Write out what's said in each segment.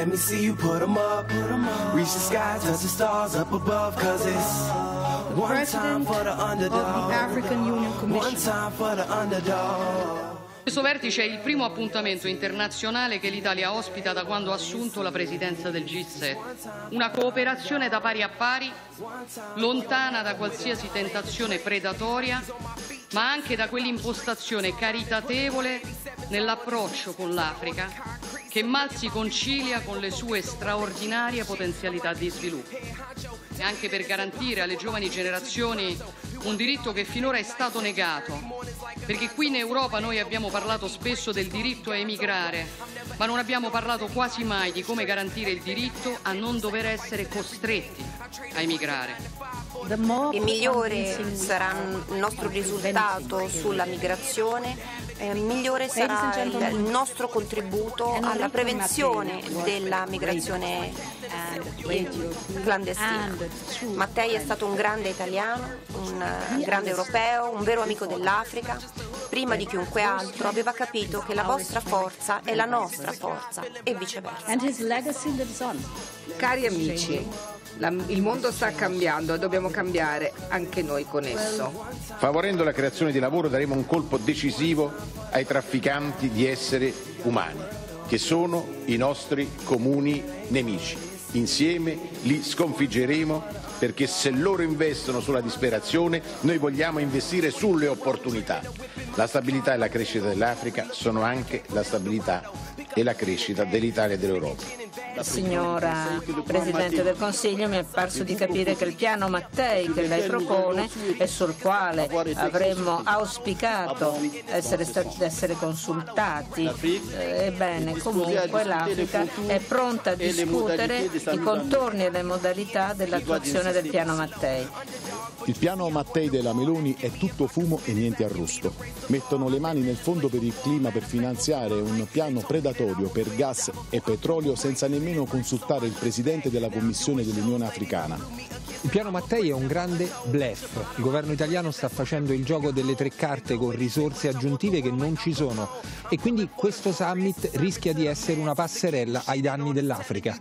Let me see you put them up. Reach the sky, touch the stars up above, cause it's one time for the underdog. African Union Commission. one time for the underdog. Questo vertice è il primo appuntamento internazionale che l'Italia ospita da quando ha assunto la presidenza del G7. Una cooperazione da pari a pari, lontana da qualsiasi tentazione predatoria, ma anche da quell'impostazione caritatevole nell'approccio con l'Africa che mal si concilia con le sue straordinarie potenzialità di sviluppo. E anche per garantire alle giovani generazioni un diritto che finora è stato negato, perché qui in Europa noi abbiamo parlato spesso del diritto a emigrare, ma non abbiamo parlato quasi mai di come garantire il diritto a non dover essere costretti a emigrare. E migliore sarà il nostro risultato sulla migrazione eh, migliore sarà il, nostro contributo eh, alla prevenzione eh, della migrazione eh, clandestina. Mattei è stato un grande italiano, un grande europeo, un vero amico dell'Africa. Prima di chiunque altro aveva capito che la vostra forza è la nostra forza e viceversa. Cari amici, la, il mondo sta cambiando e dobbiamo cambiare anche noi con esso. Favorendo la creazione di lavoro daremo un colpo decisivo ai trafficanti di esseri umani, che sono i nostri comuni nemici. Insieme li sconfiggeremo perché se loro investono sulla disperazione, noi vogliamo investire sulle opportunità. La stabilità e la crescita dell'Africa sono anche la stabilità e la crescita dell'Italia e dell'Europa. Signora Presidente del Consiglio, mi è parso di capire che il piano Mattei che lei propone e sul quale avremmo auspicato essere, stati, essere consultati, eh, ebbene comunque l'Africa è pronta a discutere i contorni e le modalità dell'attuazione del piano Mattei. Il piano Mattei della Meloni è tutto fumo e niente arrosto. Mettono le mani nel fondo per il clima per finanziare un piano predatorio moratorio per gas e petrolio senza nemmeno consultare il presidente della Commissione dell'Unione Africana. Il piano Mattei è un grande blef. Il governo italiano sta facendo il gioco delle tre carte con risorse aggiuntive che non ci sono e quindi questo summit rischia di essere una passerella ai danni dell'Africa.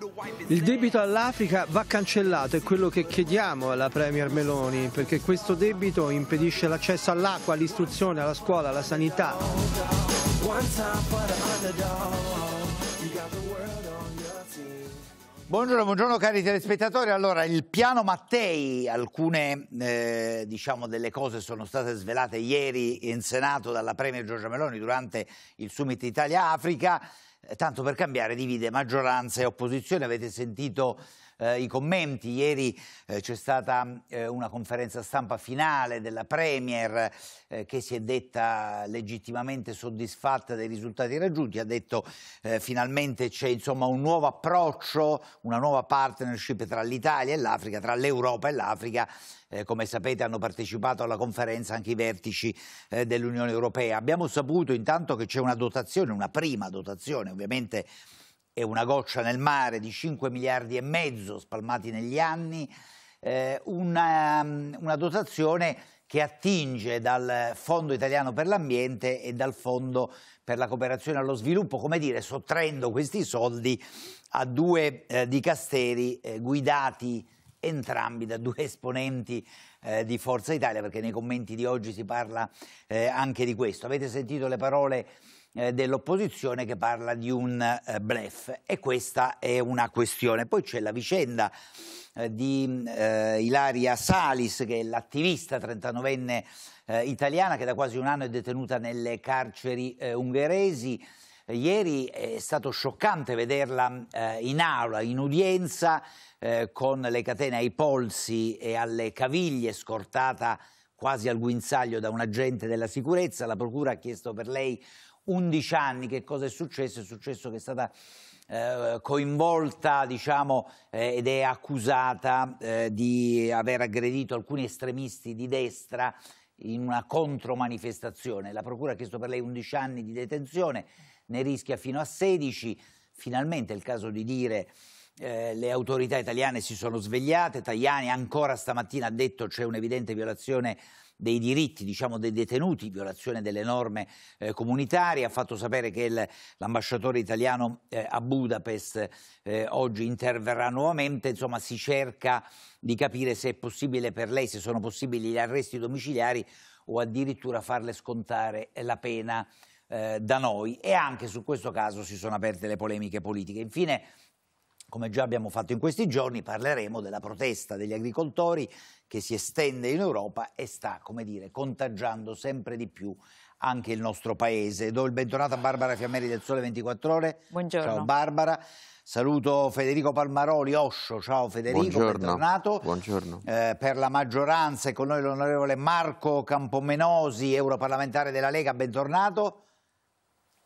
Il debito all'Africa va cancellato, è quello che chiediamo alla Premier Meloni, perché questo debito impedisce l'accesso all'acqua, all'istruzione, alla scuola, alla sanità. Buongiorno, buongiorno cari telespettatori. Allora, il piano Mattei, alcune eh, diciamo delle cose sono state svelate ieri in Senato dalla Premier Giorgia Meloni durante il Summit Italia-Africa. Eh, tanto per cambiare divide maggioranza e opposizione. Avete sentito eh, i commenti. Ieri eh, c'è stata eh, una conferenza stampa finale della Premier eh, che si è detta legittimamente soddisfatta dei risultati raggiunti, ha detto eh, finalmente c'è insomma un nuovo approccio, una nuova partnership tra l'Italia e l'Africa, tra l'Europa e l'Africa. Eh, come sapete hanno partecipato alla conferenza anche i vertici dell'Unione Europea. Abbiamo saputo intanto che c'è una dotazione, una prima dotazione ovviamente è una goccia nel mare di 5 miliardi e mezzo spalmati negli anni, eh, una, mm, una dotazione che attinge dal Fondo italiano per l'ambiente e dal Fondo per la cooperazione allo sviluppo, come dire, sottraendo questi soldi a due eh, dicasteri eh, guidati entrambi da due esponenti eh, di Forza Italia, perché nei commenti di oggi si parla eh, anche di questo. Avete sentito le parole eh, dell'opposizione che parla di un eh, blef e questa è una questione. Poi c'è la vicenda eh, di eh, Ilaria Salis che è l'attivista 39enne eh, italiana che da quasi un anno è detenuta nelle carceri eh, ungheresi. Ieri è stato scioccante vederla in aula, in udienza, con le catene ai polsi e alle caviglie, scortata quasi al guinzaglio da un agente della sicurezza. La procura ha chiesto per lei 11 anni che cosa è successo? È successo che è stata eh, coinvolta diciamo, eh, ed è accusata eh, di aver aggredito alcuni estremisti di destra in una contromanifestazione. La procura ha chiesto per lei 11 anni di detenzione, ne rischia fino a 16. Finalmente è il caso di dire eh, le autorità italiane si sono svegliate, Tajani ancora stamattina ha detto c'è un'evidente violazione dei diritti diciamo, dei detenuti, violazione delle norme eh, comunitarie, ha fatto sapere che l'ambasciatore italiano eh, a Budapest eh, oggi interverrà nuovamente, insomma si cerca di capire se è possibile per lei, se sono possibili gli arresti domiciliari o addirittura farle scontare la pena eh, da noi e anche su questo caso si sono aperte le polemiche politiche. Infine come già abbiamo fatto in questi giorni, parleremo della protesta degli agricoltori che si estende in Europa e sta, come dire, contagiando sempre di più anche il nostro paese. Do il benvenuto a Barbara Fiammeri del Sole 24 Ore. Buongiorno. Ciao Barbara. Saluto Federico Palmaroli, Oscio, ciao Federico, Buongiorno. bentornato. Buongiorno. Eh, per la maggioranza è con noi l'onorevole Marco Campomenosi, europarlamentare della Lega, bentornato.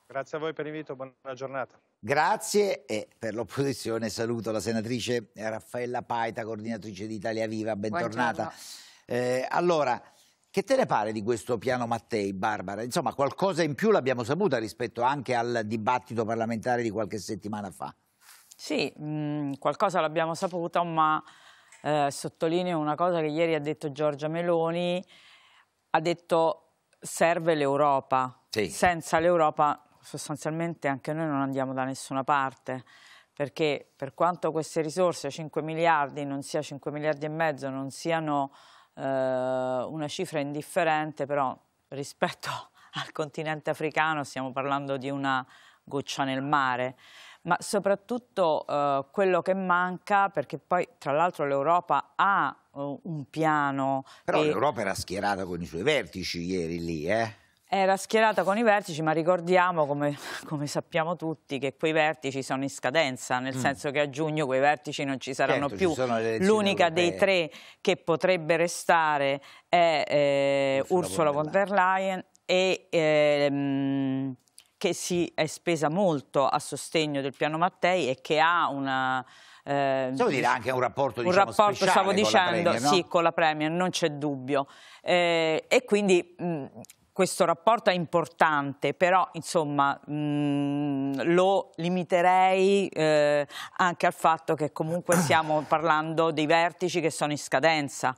Grazie a voi per l'invito, buona giornata. Grazie e per l'opposizione saluto la senatrice Raffaella Paita, coordinatrice di Italia Viva, bentornata. Eh, allora, che te ne pare di questo piano Mattei, Barbara? Insomma, qualcosa in più l'abbiamo saputa rispetto anche al dibattito parlamentare di qualche settimana fa. Sì, mh, mm, qualcosa l'abbiamo saputa, ma eh, sottolineo una cosa che ieri ha detto Giorgia Meloni, ha detto serve l'Europa, sì. senza l'Europa sostanzialmente anche noi non andiamo da nessuna parte perché per quanto queste risorse, 5 miliardi, non sia 5 miliardi e mezzo, non siano eh, una cifra indifferente, però rispetto al continente africano stiamo parlando di una goccia nel mare, ma soprattutto eh, quello che manca, perché poi tra l'altro l'Europa ha eh, un piano. Però che... l'Europa era schierata con i suoi vertici ieri lì, eh? Era schierata con i vertici, ma ricordiamo, come, come, sappiamo tutti, che quei vertici sono in scadenza, nel mm. senso che a giugno quei vertici non ci saranno certo, più. Ci L'unica dei tre che potrebbe restare è eh, Ursula von der Leyen e... Eh, che si è spesa molto a sostegno del piano Mattei e che ha una... Eh, Devo dire anche un rapporto, diciamo, un rapporto stavo dicendo, Premier, no? sì, con la Premier, non c'è dubbio. Eh, e quindi mh, mm, questo rapporto è importante, però insomma mh, mm, lo limiterei eh, anche al fatto che comunque stiamo parlando dei vertici che sono in scadenza.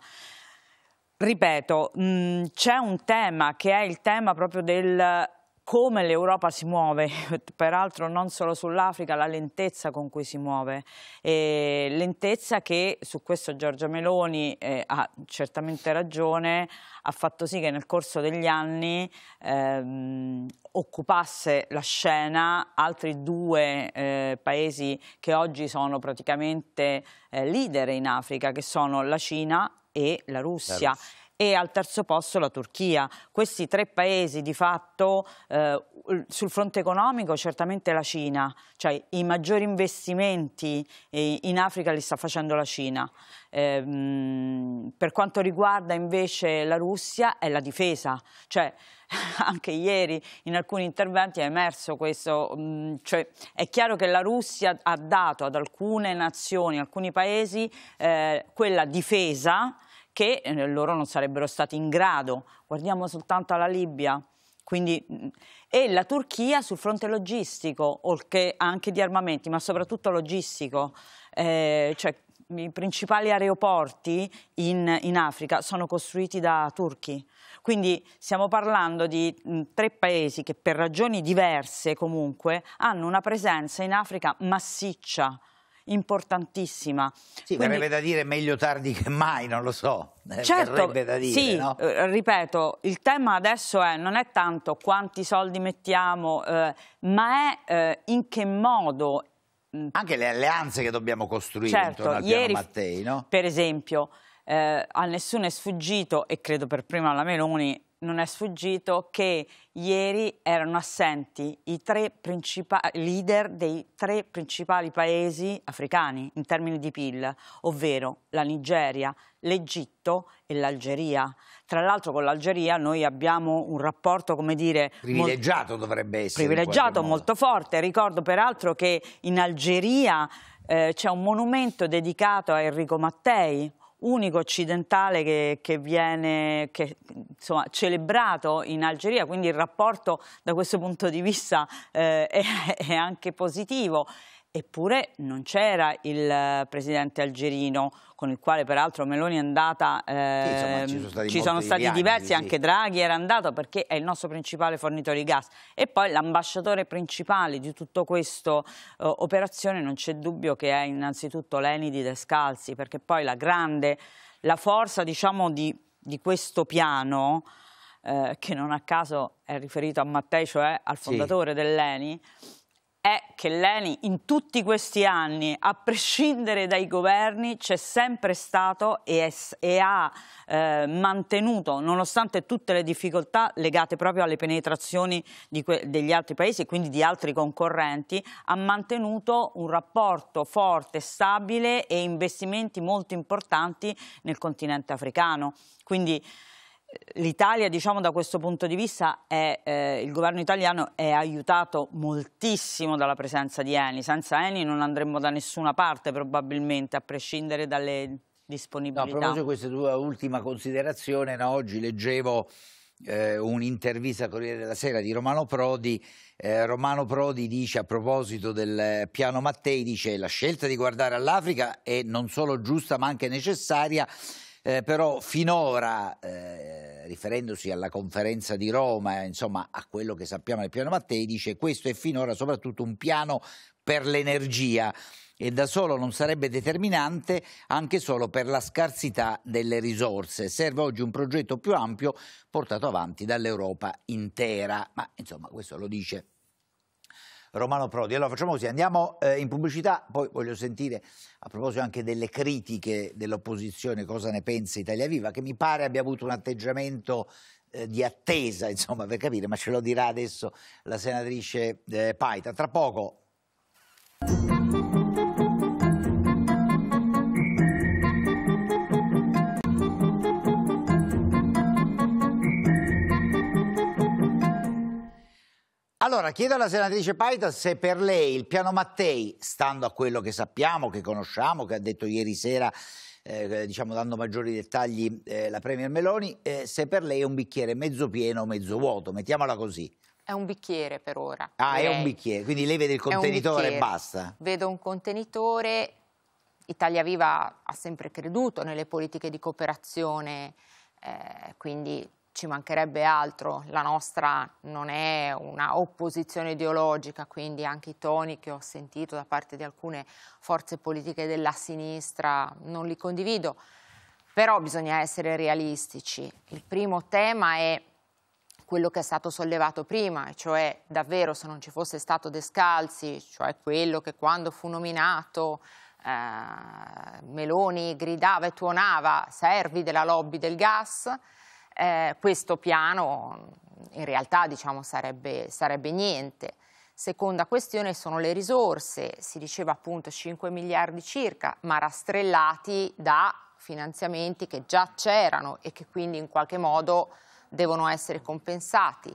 Ripeto, mm, c'è un tema che è il tema proprio del come l'Europa si muove, peraltro non solo sull'Africa, la lentezza con cui si muove, e lentezza che su questo Giorgia Meloni eh, ha certamente ragione, ha fatto sì che nel corso degli anni ehm, occupasse la scena altri due eh, paesi che oggi sono praticamente eh, leader in Africa, che sono la Cina e la Russia. La Russia e al terzo posto la Turchia. Questi tre paesi di fatto eh, sul fronte economico certamente la Cina, cioè i maggiori investimenti eh, in Africa li sta facendo la Cina. Eh, per quanto riguarda invece la Russia è la difesa, cioè anche ieri in alcuni interventi è emerso questo, mm, cioè, è chiaro che la Russia ha dato ad alcune nazioni, alcuni paesi, eh, quella difesa che eh, loro non sarebbero stati in grado. Guardiamo soltanto alla Libia. Quindi, mm, e la Turchia sul fronte logistico, anche di armamenti, ma soprattutto logistico. Eh, cioè, i principali aeroporti in, in, Africa sono costruiti da turchi. Quindi stiamo parlando di mh, mm, tre paesi che per ragioni diverse comunque hanno una presenza in Africa massiccia importantissima. Sì, Quindi... verrebbe da dire meglio tardi che mai, non lo so. Certo, dire, sì, no? Eh, ripeto, il tema adesso è, non è tanto quanti soldi mettiamo, eh, ma è eh, in che modo... Mm, Anche le alleanze che dobbiamo costruire certo, al ieri, Mattei, no? per esempio, eh, a nessuno è sfuggito, e credo per prima alla Meloni, non è sfuggito che ieri erano assenti i tre leader dei tre principali paesi africani in termini di PIL, ovvero la Nigeria, l'Egitto e l'Algeria. Tra l'altro con l'Algeria noi abbiamo un rapporto, come dire... Privilegiato molto, dovrebbe essere. Privilegiato, molto forte. Ricordo peraltro che in Algeria eh, c'è un monumento dedicato a Enrico Mattei, unico occidentale che, che viene che, insomma, celebrato in Algeria, quindi il rapporto da questo punto di vista eh, è, è anche positivo. Eppure non c'era il eh, presidente algerino, con il quale peraltro Meloni è andata, eh, sì, insomma, ci sono ehm, stati, ci sono stati anni, diversi, sì. anche Draghi era andato perché è il nostro principale fornitore di gas. E poi l'ambasciatore principale di tutta questa eh, operazione non c'è dubbio che è innanzitutto Leni di Descalzi, perché poi la grande, la forza diciamo, di, di questo piano, eh, che non a caso è riferito a Mattei, cioè al fondatore sì. dell'Eni, è che l'ENI in tutti questi anni, a prescindere dai governi, c'è sempre stato e, è, e ha eh, mantenuto, nonostante tutte le difficoltà legate proprio alle penetrazioni degli altri paesi e quindi di altri concorrenti, ha mantenuto un rapporto forte, stabile e investimenti molto importanti nel continente africano. Quindi, l'Italia diciamo da questo punto di vista è, eh, il governo italiano è aiutato moltissimo dalla presenza di Eni, senza Eni non andremmo da nessuna parte probabilmente a prescindere dalle disponibilità. No, a proposito di questa tua ultima considerazione, no, oggi leggevo eh, un'intervista a Corriere della Sera di Romano Prodi. Eh, Romano Prodi dice a proposito del piano Mattei, dice la scelta di guardare all'Africa è non solo giusta ma anche necessaria eh, però finora, eh, riferendosi alla conferenza di Roma, eh, insomma a quello che sappiamo del piano Mattei, dice questo è finora soprattutto un piano per l'energia e da solo non sarebbe determinante anche solo per la scarsità delle risorse. Serve oggi un progetto più ampio portato avanti dall'Europa intera. Ma insomma questo lo dice Romano Prodi. Allora facciamo così, andiamo eh, in pubblicità, poi voglio sentire a proposito anche delle critiche dell'opposizione cosa ne pensa Italia Viva, che mi pare abbia avuto un atteggiamento eh, di attesa, insomma, per capire, ma ce lo dirà adesso la senatrice eh, Paita. Tra poco. Allora, chiedo alla senatrice Paita se per lei il piano Mattei, stando a quello che sappiamo, che conosciamo, che ha detto ieri sera, eh, diciamo dando maggiori dettagli eh, la Premier Meloni, eh, se per lei è un bicchiere mezzo pieno o mezzo vuoto, mettiamola così. È un bicchiere per ora. Ah, direi. è un bicchiere, quindi lei vede il contenitore e basta. Vedo un contenitore. Italia Viva ha sempre creduto nelle politiche di cooperazione, eh, quindi ci mancherebbe altro, la nostra non è una opposizione ideologica, quindi anche i toni che ho sentito da parte di alcune forze politiche della sinistra non li condivido, però bisogna essere realistici. Il primo tema è quello che è stato sollevato prima, cioè davvero se non ci fosse stato De Scalzi, cioè quello che quando fu nominato eh, Meloni gridava e tuonava servi della lobby del gas, eh, questo piano in realtà diciamo, sarebbe, sarebbe niente. Seconda questione sono le risorse, si diceva appunto 5 miliardi circa, ma rastrellati da finanziamenti che già c'erano e che quindi in qualche modo devono essere compensati.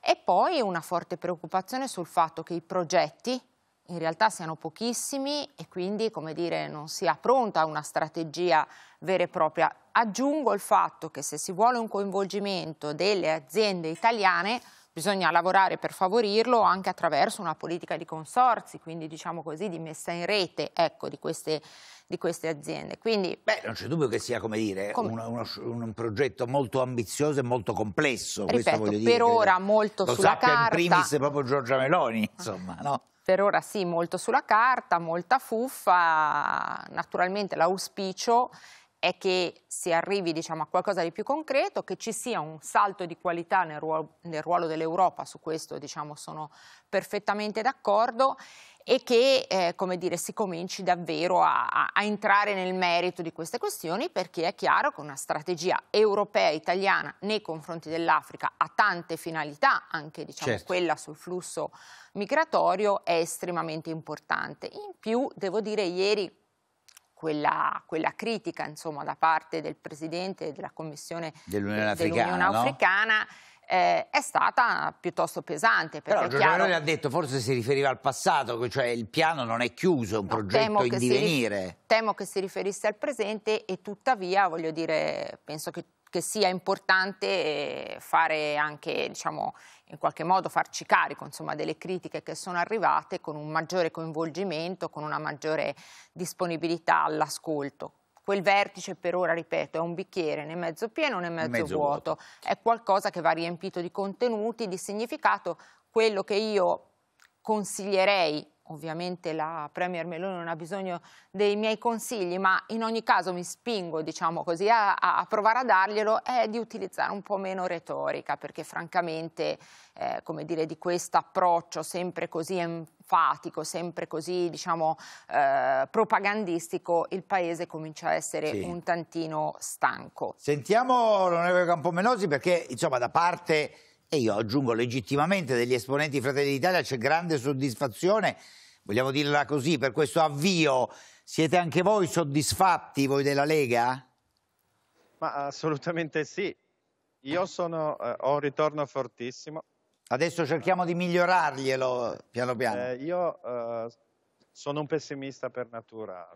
E poi una forte preoccupazione sul fatto che i progetti in realtà siano pochissimi e quindi come dire, non sia pronta una strategia vera e propria. Aggiungo il fatto che se si vuole un coinvolgimento delle aziende italiane bisogna lavorare per favorirlo anche attraverso una politica di consorzi, quindi diciamo così di messa in rete ecco, di, queste, di, queste, aziende. Quindi, Beh, non c'è dubbio che sia dire, come... uno, uno, un progetto molto ambizioso e molto complesso. Ripeto, per dire, ora molto lo sulla carta. in primis proprio Giorgia Meloni, insomma, no? Per ora sì, molto sulla carta, molta fuffa, naturalmente l'auspicio è che si arrivi diciamo, a qualcosa di più concreto, che ci sia un salto di qualità nel ruolo, ruolo dell'Europa, su questo diciamo, sono perfettamente d'accordo, e che eh, dire, si cominci davvero a, a, entrare nel merito di queste questioni perché è chiaro che una strategia europea italiana nei confronti dell'Africa ha tante finalità, anche diciamo, certo. quella sul flusso migratorio è estremamente importante. In più, devo dire, ieri quella, quella, critica insomma, da parte del Presidente della Commissione dell'Unione dell Africana, no? eh, è stata piuttosto pesante. Però Giorgio chiaro... Meloni ha detto forse si riferiva al passato, cioè il piano non è chiuso, è un no, progetto in divenire. Si, temo che si riferisse al presente e tuttavia, voglio dire, penso che che sia importante eh, fare anche, diciamo, in qualche modo farci carico insomma, delle critiche che sono arrivate con un maggiore coinvolgimento, con una maggiore disponibilità all'ascolto. Quel vertice per ora, ripeto, è un bicchiere né mezzo pieno né mezzo, mezzo vuoto. vuoto, è qualcosa che va riempito di contenuti, di significato. Quello che io consiglierei Ovviamente la Premier Meloni non ha bisogno dei miei consigli, ma in ogni caso mi spingo diciamo così, a, a, provare a darglielo, è di utilizzare un po' meno retorica, perché francamente eh, come dire, di questo approccio sempre così enfatico, sempre così diciamo, eh, propagandistico, il Paese comincia a essere sì. un tantino stanco. Sentiamo l'onorevole Campomenosi perché insomma da parte e io aggiungo legittimamente degli esponenti Fratelli d'Italia c'è grande soddisfazione, vogliamo dirla così, per questo avvio. Siete anche voi soddisfatti, voi della Lega? Ma assolutamente sì. Io sono, eh, ho un ritorno fortissimo. Adesso cerchiamo di migliorarglielo piano piano. Eh, io eh, sono un pessimista per natura,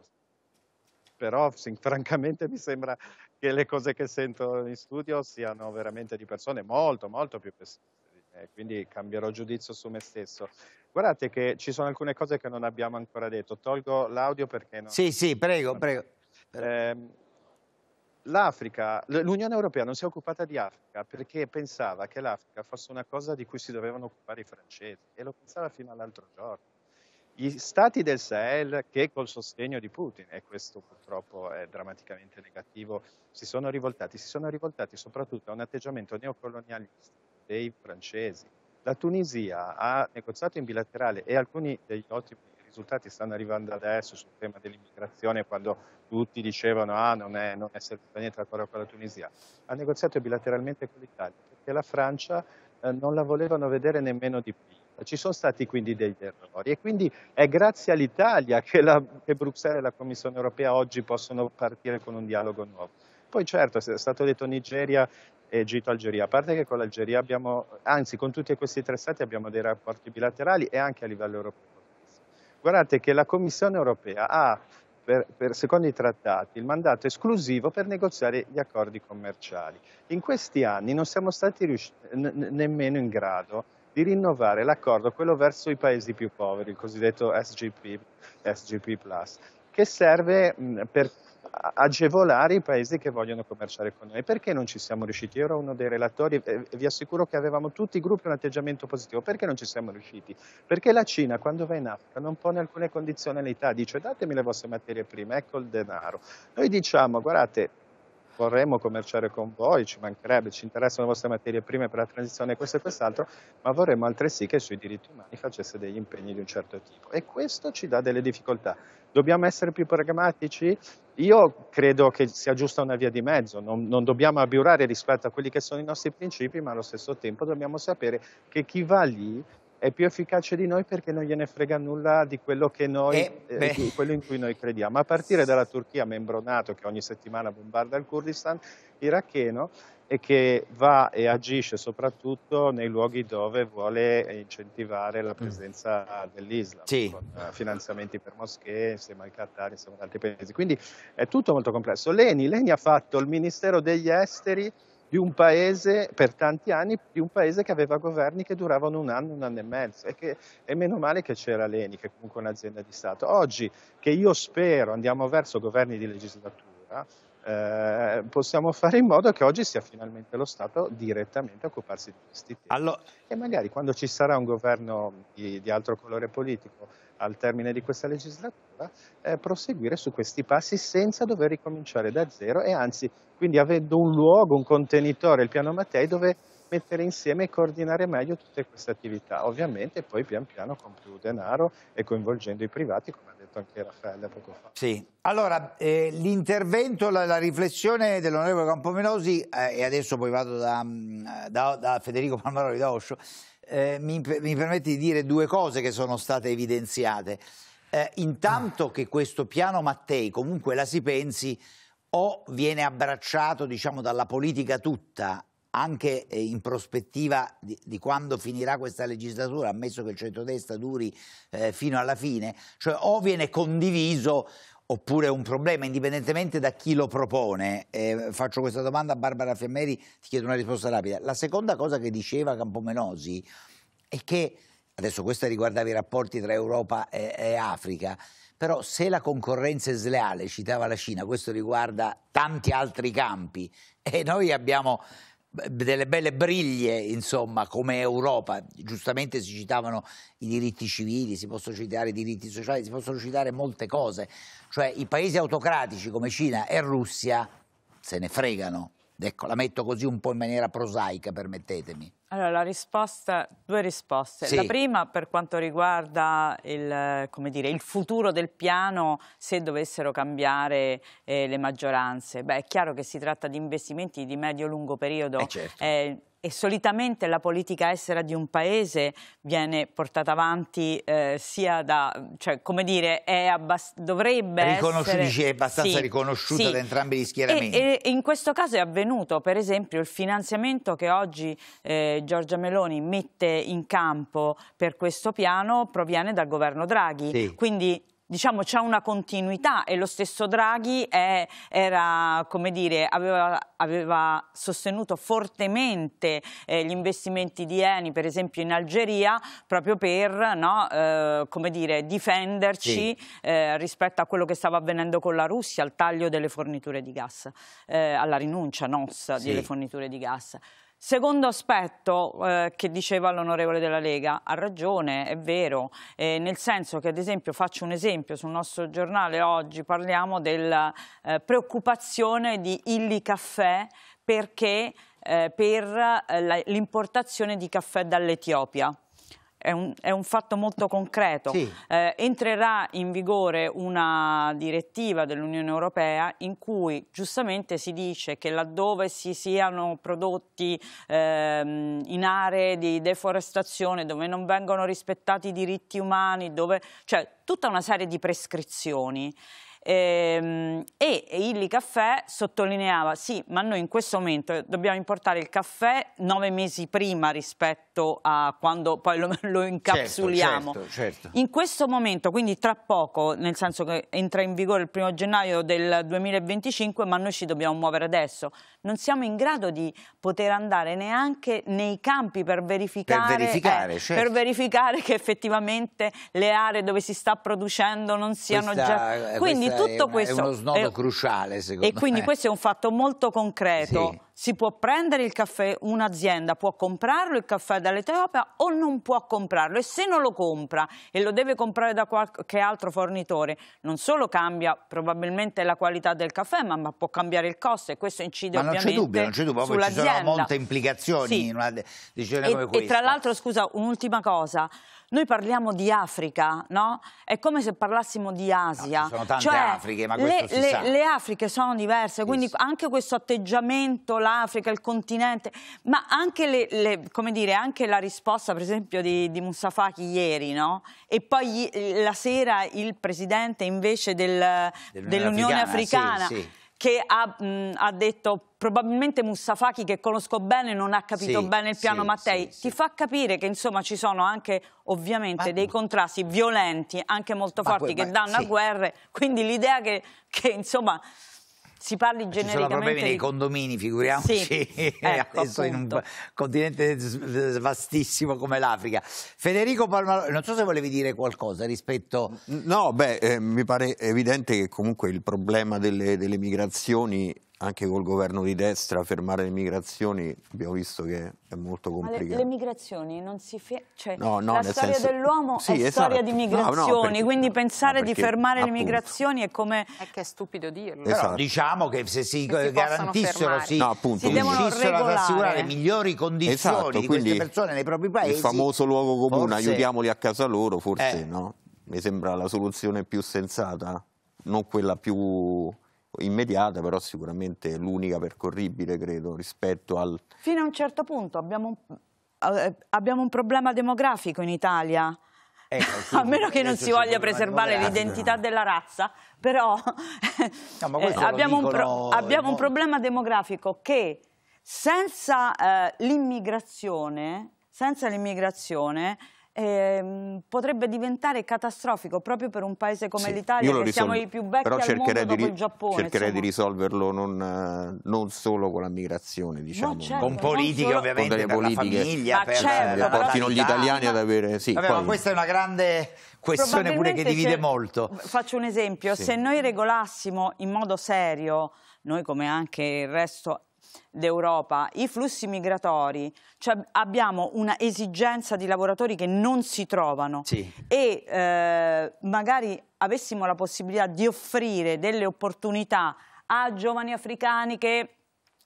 però sì, francamente mi sembra che le cose che sento in studio siano veramente di persone molto, molto più pesante di me, eh, quindi cambierò giudizio su me stesso. Guardate che ci sono alcune cose che non abbiamo ancora detto, tolgo l'audio perché non... Sì, sì, prego, non... prego. Eh, L'Africa, l'Unione Europea non si è occupata di Africa perché pensava che l'Africa fosse una cosa di cui si dovevano occupare i francesi e lo pensava fino all'altro giorno gli stati del Sahel che col sostegno di Putin, e questo purtroppo è drammaticamente negativo, si sono rivoltati, si sono rivoltati soprattutto a un atteggiamento neocolonialista dei francesi. La Tunisia ha negoziato in bilaterale e alcuni degli ottimi risultati stanno arrivando adesso sul tema dell'immigrazione, quando tutti dicevano ah, non è, non è servito niente l'accordo con la Tunisia, ha negoziato bilateralmente con l'Italia perché la Francia eh, non la volevano vedere nemmeno di più ci sono stati quindi degli errori e quindi è grazie all'Italia che, che Bruxelles e la Commissione europea oggi possono partire con un dialogo nuovo. Poi certo, è stato detto Nigeria, Egitto, Algeria, a parte che con l'Algeria abbiamo, anzi con tutti questi tre stati abbiamo dei rapporti bilaterali e anche a livello europeo. Guardate che la Commissione europea ha per, per, secondo i trattati, il mandato esclusivo per negoziare gli accordi commerciali. In questi anni non siamo stati nemmeno in grado di rinnovare l'accordo, quello verso i paesi più poveri, il cosiddetto SGP, SGP che serve mm, per agevolare i paesi che vogliono commerciare con noi. Perché non ci siamo riusciti? Io ero uno dei relatori e vi assicuro che avevamo tutti i gruppi un atteggiamento positivo. Perché non ci siamo riusciti? Perché la Cina quando va in Africa non pone alcune condizionalità, dice datemi le vostre materie prime, ecco il denaro. Noi diciamo guardate vorremmo commerciare con voi, ci mancherebbe, ci interessano le vostre materie prime per la transizione, questo e quest'altro, ma vorremmo altresì che sui diritti umani facesse degli impegni di un certo tipo. E questo ci dà delle difficoltà. Dobbiamo essere più pragmatici? Io credo che sia giusta una via di mezzo, non, non dobbiamo abiurare rispetto a quelli che sono i nostri principi, ma allo stesso tempo dobbiamo sapere che chi va lì è più efficace di noi perché non gliene frega nulla di quello, noi, eh, eh, di quello, in cui noi crediamo. A partire dalla Turchia, membro NATO, che ogni settimana bombarda il Kurdistan iracheno e che va e agisce soprattutto nei luoghi dove vuole incentivare la mm. presenza dell'Islam, sì. con eh, finanziamenti per moschee, insieme al Qatar, insieme ad altri paesi. Quindi è tutto molto complesso. Leni, Leni ha fatto il Ministero degli Esteri di un paese, per tanti anni, di un paese che aveva governi che duravano un anno, un anno e mezzo e, che, e meno male che c'era l'ENI, che è comunque un'azienda di Stato. Oggi, che io spero andiamo verso governi di legislatura, eh, possiamo fare in modo che oggi sia finalmente lo Stato direttamente a occuparsi di questi temi. Allora... E magari quando ci sarà un governo di, di altro colore politico al termine di questa legislatura, eh, proseguire su questi passi senza dover ricominciare da zero e anzi, quindi avendo un luogo, un contenitore, il piano Mattei, dove mettere insieme e coordinare meglio tutte queste attività. Ovviamente poi pian piano con più denaro e coinvolgendo i privati, come ha detto anche Raffaele poco fa. Sì, allora eh, l'intervento, la, la, riflessione dell'onorevole Campomenosi, eh, e adesso poi vado da, mm, da, da Federico Palmaroli da Oscio, eh, mi, mi permette di dire due cose che sono state evidenziate. Eh, intanto che questo piano Mattei, comunque la si pensi, o viene abbracciato diciamo, dalla politica tutta, anche eh, in prospettiva di, di, quando finirà questa legislatura, ammesso che il centrodestra duri eh, fino alla fine, cioè o viene condiviso oppure è un problema, indipendentemente da chi lo propone. Eh, faccio questa domanda a Barbara Fiammeri, ti chiedo una risposta rapida. La seconda cosa che diceva Campomenosi è che, adesso questa riguardava i rapporti tra Europa e, e Africa, però se la concorrenza è sleale, citava la Cina, questo riguarda tanti altri campi e noi abbiamo delle belle briglie, insomma, come Europa. Giustamente si citavano i diritti civili, si possono citare i diritti sociali, si possono citare molte cose. Cioè i paesi autocratici come Cina e Russia se ne fregano Ecco, la metto così un po' in maniera prosaica, permettetemi. Allora, la risposta, due risposte. Sì. La prima per quanto riguarda il, dire, il, futuro del piano se dovessero cambiare eh, le maggioranze. Beh, è chiaro che si tratta di investimenti di medio-lungo periodo. Eh certo. eh, e solitamente la politica estera di un paese viene portata avanti eh, sia da, cioè come dire, è dovrebbe Riconosci- essere... È abbastanza sì, riconosciuta sì. da entrambi gli schieramenti. E, e, in questo caso è avvenuto, per esempio, il finanziamento che oggi eh, Giorgia Meloni mette in campo per questo piano proviene dal governo Draghi, sì. quindi diciamo c'è una continuità e lo stesso Draghi è, era, come dire, aveva, aveva sostenuto fortemente eh, gli investimenti di Eni per esempio in Algeria proprio per no, eh, come dire, difenderci sì. eh, rispetto a quello che stava avvenendo con la Russia al taglio delle forniture di gas eh, alla rinuncia nostra sì. delle forniture di gas Secondo aspetto eh, che diceva l'onorevole della Lega, ha ragione, è vero, eh, nel senso che ad esempio, faccio un esempio, sul nostro giornale oggi parliamo della eh, preoccupazione di Illi Caffè perché, eh, per eh, l'importazione di caffè dall'Etiopia è un, è un fatto molto concreto. Sì. Eh, entrerà in vigore una direttiva dell'Unione Europea in cui giustamente si dice che laddove si siano prodotti ehm, in aree di deforestazione, dove non vengono rispettati i diritti umani, dove, cioè tutta una serie di prescrizioni e, ehm, e Illy Caffè sottolineava, sì, ma noi in questo momento dobbiamo importare il caffè nove mesi prima rispetto a quando poi lo, lo certo, incapsuliamo. Certo, certo, certo. In questo momento, quindi tra poco, nel senso che entra in vigore il primo gennaio del 2025, ma noi ci dobbiamo muovere adesso non siamo in grado di poter andare neanche nei campi per verificare, per verificare, eh, certo. per verificare che effettivamente le aree dove si sta producendo non siano questa, già... Quindi tutto è una, questo... È uno snodo è, cruciale secondo e me. E quindi questo è un fatto molto concreto. Sì si può prendere il caffè, un'azienda può comprarlo il caffè dall'Etiopia o non può comprarlo e se non lo compra e lo deve comprare da qualche altro fornitore, non solo cambia probabilmente la qualità del caffè, ma, ma può cambiare il costo e questo incide ma ovviamente Ma non c'è dubbio, non c'è dubbio, ci sono molte implicazioni sì. in una decisione e, come questa. E tra l'altro, scusa, un'ultima cosa. Noi parliamo di Africa, no? È come se parlassimo di Asia. No, sono tante cioè, Afriche, ma questo le, si le, sa. Le Afriche sono diverse, quindi yes. anche questo atteggiamento, l'Africa, il continente, ma anche, le, le, dire, anche, la risposta per esempio di, di Moussafaki ieri, no? e poi la sera il presidente invece del, dell'Unione Africana, africana sì, sì. che ha, mh, ha detto probabilmente Mustafaki, che conosco bene, non ha capito sì, bene il piano sì, Mattei. Sì, Ti fa capire che insomma ci sono anche ovviamente ma... dei contrasti violenti, anche molto ma forti, que... che danno a guerre. Quindi l'idea che, che insomma si parli genericamente... Ci sono problemi nei condomini, figuriamoci, sì, ecco, adesso in un ecco, continente vastissimo come l'Africa. Federico Palmaro non so se volevi dire qualcosa rispetto... No, beh, eh, mi pare evidente che comunque il problema delle, delle migrazioni anche col governo di destra fermare le migrazioni abbiamo visto che è molto complicato. Ma Le, le, migrazioni non si fermano, cioè, no, no, la storia senso... dell'uomo sì, è esatto. storia di migrazioni, no, perché, quindi pensare perché, di fermare appunto. le migrazioni è come... È che è stupido dirlo. Esatto. diciamo che se si, che si garantissero, si, no, appunto, si riuscissero ad assicurare migliori condizioni esatto, di queste persone nei propri paesi... Il famoso luogo comune, forse... aiutiamoli a casa loro, forse eh. no? Mi sembra la soluzione più sensata, non quella più immediata, però sicuramente l'unica percorribile, credo, rispetto al... Fino a un certo punto abbiamo un, eh, abbiamo un problema demografico in Italia. Ecco, a meno che non si voglia preservare l'identità eh. della razza, però no, ma eh, abbiamo, un, pro abbiamo un, problema demografico che senza eh, l'immigrazione eh, potrebbe diventare catastrofico proprio per un paese come sì, l'Italia, che risolvo, siamo i più vecchi però al mondo dopo il Giappone. Cercherei insomma. di risolverlo non, eh, non, solo con la migrazione, diciamo. No, certo, con politiche solo, ovviamente, con delle politiche, la famiglia, ma per certo, la portino gli italiani ad avere... Sì, Vabbè, poi... ma questa è una grande questione pure che divide molto. Faccio un esempio, sì. se noi regolassimo in modo serio, noi come anche il resto d'Europa, i flussi migratori, cioè abbiamo una esigenza di lavoratori che non si trovano sì. e eh, magari avessimo la possibilità di offrire delle opportunità a giovani africani che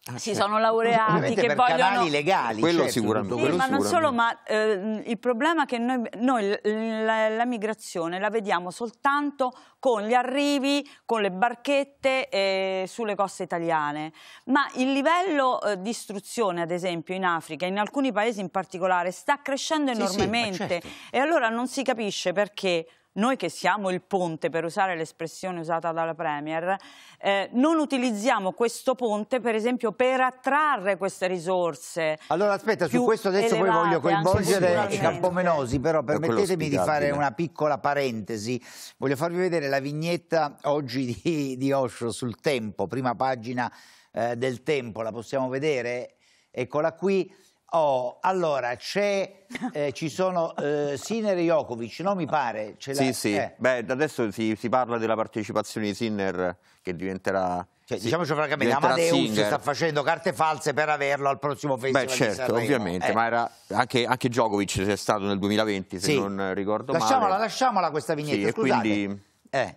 Ah, si certo. sono laureati che per vogliono... canali legali quello certo, sicuramente sì, quello ma sicuramente. non solo ma eh, il problema è che noi, noi la, la, migrazione la vediamo soltanto con gli arrivi con le barchette eh, sulle coste italiane ma il livello eh, di istruzione ad esempio in Africa in alcuni paesi in particolare sta crescendo enormemente sì, sì, certo. e allora non si capisce perché noi che siamo il ponte, per usare l'espressione usata dalla Premier, eh, non utilizziamo questo ponte per esempio per attrarre queste risorse. Allora aspetta, su questo adesso poi voglio coinvolgere i Campomenosi, però permettetemi di fare una piccola parentesi. Voglio farvi vedere la vignetta oggi di, di Osho sul tempo, prima pagina eh, del tempo, la possiamo vedere? Eccola qui Oh, allora c'è, eh, ci sono eh, Sinner e Jokovic, no mi pare. Ce sì, sì, eh. beh, adesso si, si, parla della partecipazione di Sinner che diventerà... Cioè, sì, diciamoci francamente, Amadeus Singer. sta facendo carte false per averlo al prossimo festival Beh certo, ovviamente, eh. ma era anche, anche Djokovic è stato nel 2020 se sì. non ricordo lasciamola, male. Lasciamola questa vignetta, sì, scusate. Quindi... Eh,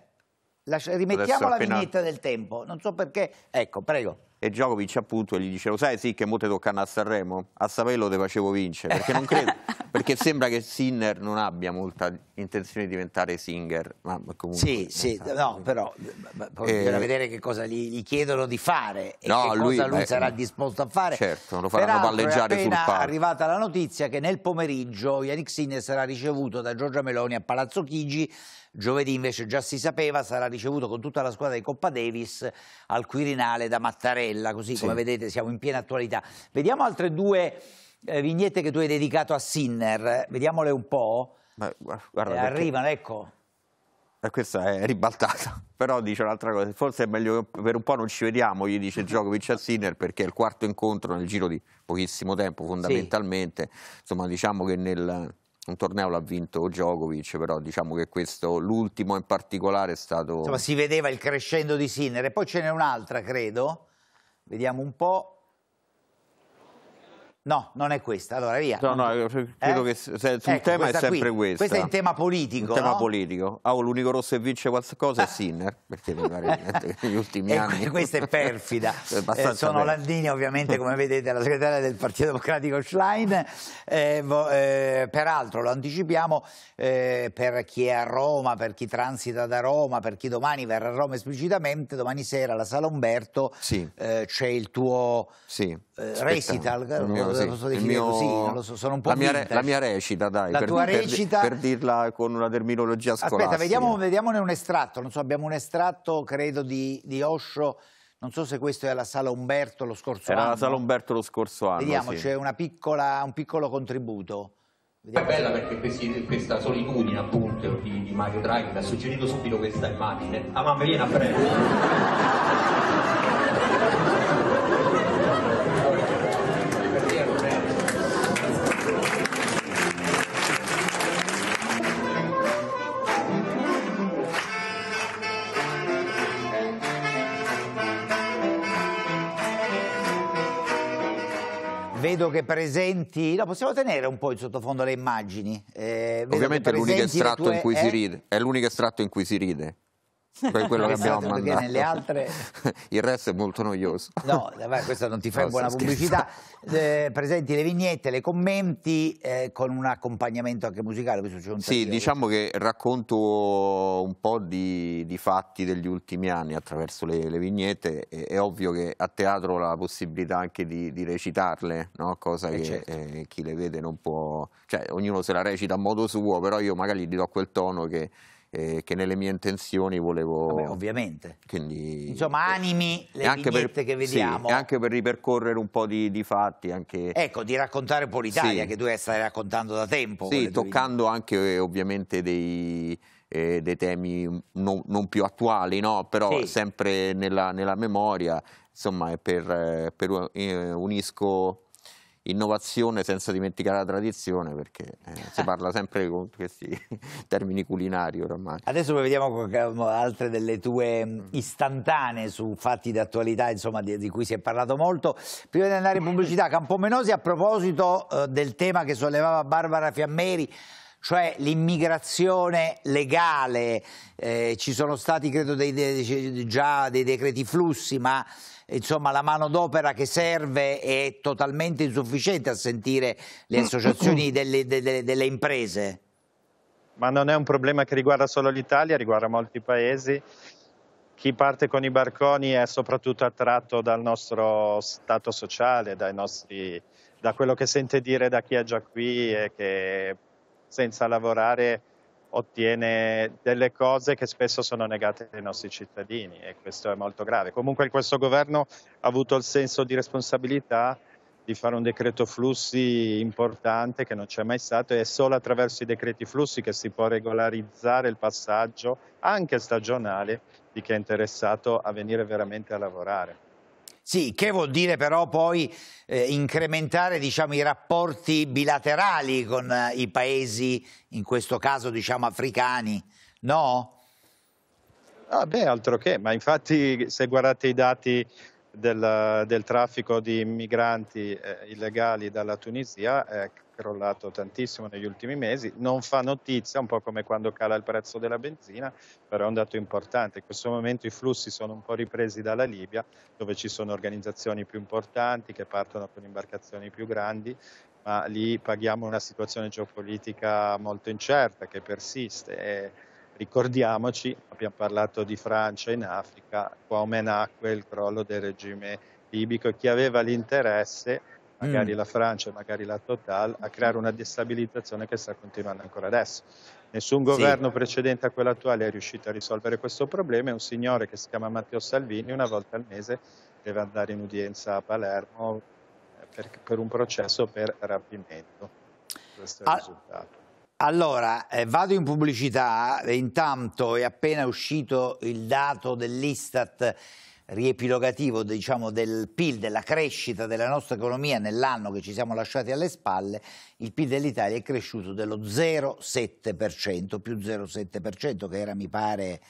rimettiamo la vignetta del tempo, non so perché, ecco, prego e Djokovic appunto gli dice lo sai sì che mo te tocca a Sanremo? A saperlo te facevo vincere perché non credo perché sembra che Sinner non abbia molta intenzione di diventare singer ma comunque sì sì so, no quindi. però eh, bisogna vedere che cosa gli, gli chiedono di fare e no, che lui, cosa lui beh, sarà mm, disposto a fare certo lo faranno Peraltro palleggiare sul palco è arrivata la notizia che nel pomeriggio Yannick Sinner sarà ricevuto da Giorgia Meloni a Palazzo Chigi Giovedì invece già si sapeva sarà ricevuto con tutta la squadra di Coppa Davis al Quirinale da Mattarella, così sì. come vedete siamo in piena attualità. Vediamo altre due eh, vignette che tu hai dedicato a Sinner, vediamole un po'. Ma, guarda, eh, arrivano, ecco. Eh, questa è ribaltata, però dice un'altra cosa, forse è meglio che per un po' non ci vediamo, gli dice Djokovic a Sinner perché è il quarto incontro nel giro di pochissimo tempo fondamentalmente, sì. insomma diciamo che nel, un torneo l'ha vinto Djokovic, però diciamo che questo, l'ultimo in particolare è stato... Insomma, si vedeva il crescendo di Sinner e poi ce n'è un'altra, credo. Vediamo un po'. No, non è questa. Allora, via. No, no, eh, credo eh? che se, sul ecco, tema è sempre qui. questa. Questo è il tema politico. Il tema no? politico. Ah, oh, l'unico rosso che vince qualcosa è ah. Sinner, perché mi pare niente, negli ultimi e eh, anni. Questa è perfida. eh, sono Landini, ovviamente, come vedete, la segretaria del Partito Democratico Schlein. Eh, eh peraltro, lo anticipiamo, per chi è a Roma, per chi transita da Roma, per chi domani verrà a Roma esplicitamente, domani sera alla Sala Umberto sì. c'è il tuo... Sì eh, recital, sono un po' la mia, la mia recita, dai, la per, tua recita... per dirla con una terminologia scolastica. Aspetta, vediamo, vediamone un estratto, non so, abbiamo un estratto, credo, di, di Osho, non so se questo è la Sala Umberto lo scorso Era anno. Era la Sala Umberto lo scorso anno, Vediamo, sì. c'è un piccolo contributo. Vediamo. È bella perché questi, questa solitudine appunto di, di Mario Draghi mi ha suggerito subito questa immagine. Ah mamma, mi viene a prendere. Vedo che presenti, no, possiamo tenere un po' in sottofondo le immagini. Eh, Ovviamente è l'unico estratto tue... in cui eh? si ride. È l'unico estratto in cui si ride poi quello che esatto, abbiamo mandato. Nelle altre... Il resto è molto noioso. No, vabbè, questo non ti fa no, buona pubblicità. Eh, presenti le vignette, le commenti eh, con un accompagnamento anche musicale. sì, diciamo che racconto un po' di, di, fatti degli ultimi anni attraverso le, le vignette. È, è, ovvio che a teatro la possibilità anche di, di recitarle, no? cosa eh che certo. Eh, chi le vede non può... Cioè, ognuno se la recita a modo suo, però io magari gli do quel tono che eh, che nelle mie intenzioni volevo... Vabbè, ovviamente. Quindi, Insomma, eh, animi le anche per, che vediamo. Sì, anche per ripercorrere un po' di, di fatti. Anche... Ecco, di raccontare un po' l'Italia, sì. che tu stai raccontando da tempo. Sì, toccando anche eh, ovviamente dei eh, dei temi non, non più attuali, no? però sì. sempre nella, nella, memoria, insomma per, per unisco innovazione senza dimenticare la tradizione perché eh, si eh. parla sempre con questi termini culinari oramai. Adesso poi vediamo altre delle tue mm, mm. istantanee su fatti d'attualità insomma di, di, cui si è parlato molto. Prima di andare in pubblicità Campomenosi a proposito eh, del tema che sollevava Barbara Fiammeri cioè l'immigrazione legale, eh, ci sono stati credo dei, dei, già dei decreti flussi ma insomma, la mano d'opera che serve è totalmente insufficiente a sentire le mm. associazioni delle, delle, delle imprese? Ma non è un problema che riguarda solo l'Italia, riguarda molti paesi chi parte con i barconi è soprattutto attratto dal nostro stato sociale, nostri, da quello che sente dire da chi è già qui e che senza lavorare ottiene delle cose che spesso sono negate ai nostri cittadini e questo è molto grave. Comunque questo governo ha avuto il senso di responsabilità di fare un decreto flussi importante che non c'è mai stato e è solo attraverso i decreti flussi che si può regolarizzare il passaggio anche stagionale di chi è interessato a venire veramente a lavorare. Sì, che vuol dire però poi eh, incrementare diciamo, i rapporti bilaterali con eh, i paesi, in questo caso diciamo, africani, no? Ah, beh, altro che, ma infatti se guardate i dati del, del traffico di migranti eh, illegali dalla Tunisia, ecco, crollato tantissimo negli ultimi mesi, non fa notizia, un po' come quando cala il prezzo della benzina, però è un dato importante. In questo momento i flussi sono un po' ripresi dalla Libia, dove ci sono organizzazioni più importanti che partono con imbarcazioni più grandi, ma lì paghiamo una situazione geopolitica molto incerta che persiste. E ricordiamoci, abbiamo parlato di Francia in Africa, qua o nacque il crollo del regime libico e chi aveva l'interesse magari mm. la Francia, magari la Total, a creare una destabilizzazione che sta continuando ancora adesso. Nessun governo sì. precedente a quello attuale è riuscito a risolvere questo problema e un signore che si chiama Matteo Salvini una volta al mese deve andare in udienza a Palermo eh, per, per un processo per rapimento. Questo è il ah. risultato. Allora, eh, vado in pubblicità, intanto è appena uscito il dato dell'Istat riepilogativo diciamo, del PIL, della crescita della nostra economia nell'anno che ci siamo lasciati alle spalle, il PIL dell'Italia è cresciuto dello 0,7%, più 0,7% che era mi pare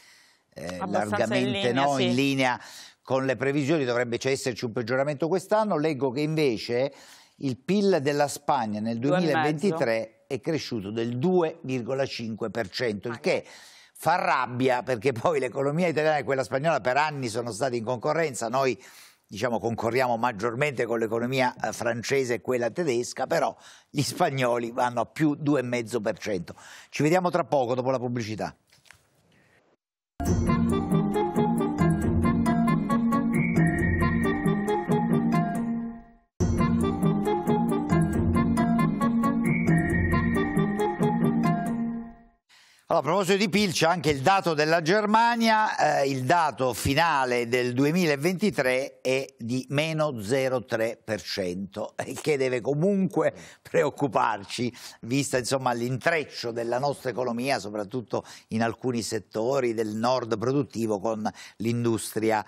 eh, largamente in linea, no, sì. in linea con le previsioni, dovrebbe cioè, esserci un peggioramento quest'anno, leggo che invece il PIL della Spagna nel 2023 è cresciuto del 2,5%, il che fa rabbia perché poi l'economia italiana e quella spagnola per anni sono state in concorrenza, noi diciamo, concorriamo maggiormente con l'economia eh, francese e quella tedesca, però gli spagnoli vanno a più 2,5%. Ci vediamo tra poco dopo la pubblicità. Allora, a proposito di PIL c'è anche il dato della Germania, eh, il dato finale del 2023 è di meno 0,3%, il eh, che deve comunque preoccuparci, vista l'intreccio della nostra economia, soprattutto in alcuni settori del nord produttivo con l'industria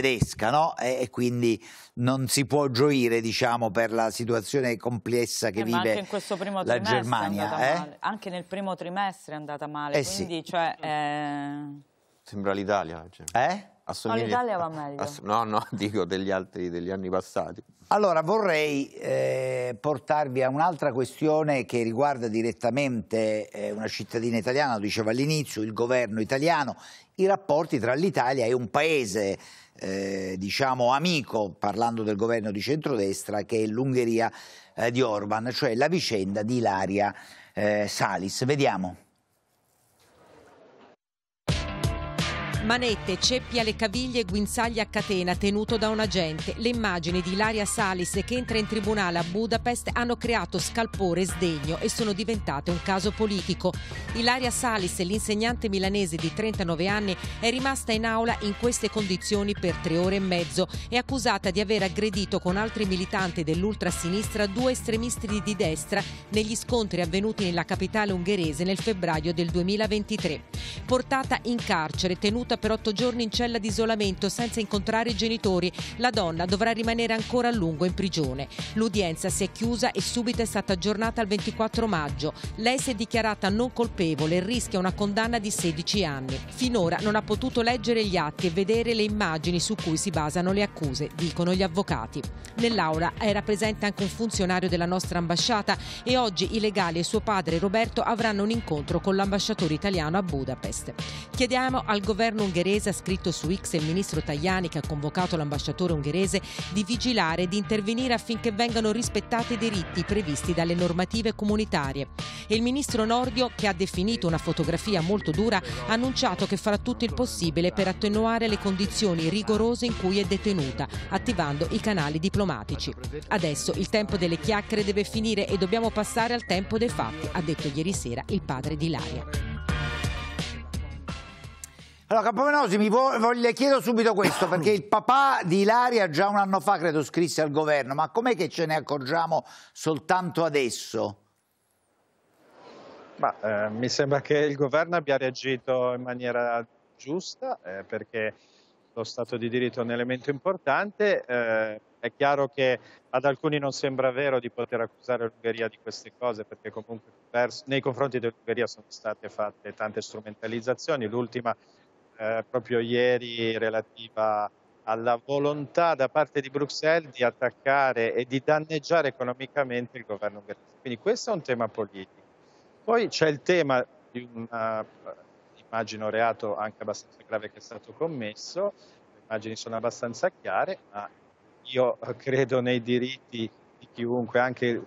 tedesca no? e, e, quindi non si può gioire diciamo, per la situazione complessa che eh, vive anche in questo primo la Germania. Eh? Anche nel primo trimestre è andata male, eh quindi, sì. cioè, eh, Sembra l'Italia. Eh, cioè. Eh? Assomiglia... No, l'Italia va meglio. Ass... no, no, dico degli altri, degli anni passati. Allora, vorrei eh, portarvi a un'altra questione che riguarda direttamente eh, una cittadina italiana, lo dicevo all'inizio, il governo italiano, i rapporti tra l'Italia e un paese eh, diciamo amico, parlando del governo di centrodestra, che è l'Ungheria eh, di Orban, cioè la vicenda di Ilaria eh, Salis. Vediamo. Manette, ceppi alle caviglie e guinzagli a catena tenuto da un agente. Le immagini di Ilaria Salis che entra in tribunale a Budapest hanno creato scalpore e sdegno e sono diventate un caso politico. Ilaria Salis, l'insegnante milanese di 39 anni, è rimasta in aula in queste condizioni per tre ore e mezzo. È accusata di aver aggredito con altri militanti dell'ultrasinistra due estremisti di destra negli scontri avvenuti nella capitale ungherese nel febbraio del 2023. Portata in carcere, tenuta tenuta per otto giorni in cella di isolamento senza incontrare i genitori. La donna dovrà rimanere ancora a lungo in prigione. L'udienza si è chiusa e subito è stata aggiornata al 24 maggio. Lei si è dichiarata non colpevole e rischia una condanna di 16 anni. Finora non ha potuto leggere gli atti e vedere le immagini su cui si basano le accuse, dicono gli avvocati. Nell'aula era presente anche un funzionario della nostra ambasciata e oggi i legali e suo padre Roberto avranno un incontro con l'ambasciatore italiano a Budapest. Chiediamo al governo governo ungherese ha scritto su X il ministro Tajani che ha convocato l'ambasciatore ungherese di vigilare e di intervenire affinché vengano rispettati i diritti previsti dalle normative comunitarie. E il ministro Nordio, che ha definito una fotografia molto dura, ha annunciato che farà tutto il possibile per attenuare le condizioni rigorose in cui è detenuta, attivando i canali diplomatici. Adesso il tempo delle chiacchiere deve finire e dobbiamo passare al tempo dei fatti, ha detto ieri sera il padre di Ilaria. Allora, Campomenosi, mi vo- le chiedo subito questo, perché il papà di Ilaria già un anno fa, credo, scrisse al governo, ma com'è che ce ne accorgiamo soltanto adesso? Ma, eh, mi sembra che il governo abbia reagito in maniera giusta, eh, perché lo Stato di diritto è un elemento importante. Eh, è chiaro che ad alcuni non sembra vero di poter accusare l'Ungheria di queste cose, perché comunque nei confronti dell'Ungheria sono state fatte tante strumentalizzazioni. L'ultima eh, proprio ieri relativa alla volontà da parte di Bruxelles di attaccare e di danneggiare economicamente il governo greco. Quindi questo è un tema politico. Poi c'è il tema di un, eh, immagino, reato anche abbastanza grave che è stato commesso, le immagini sono abbastanza chiare, ma io credo nei diritti di chiunque, anche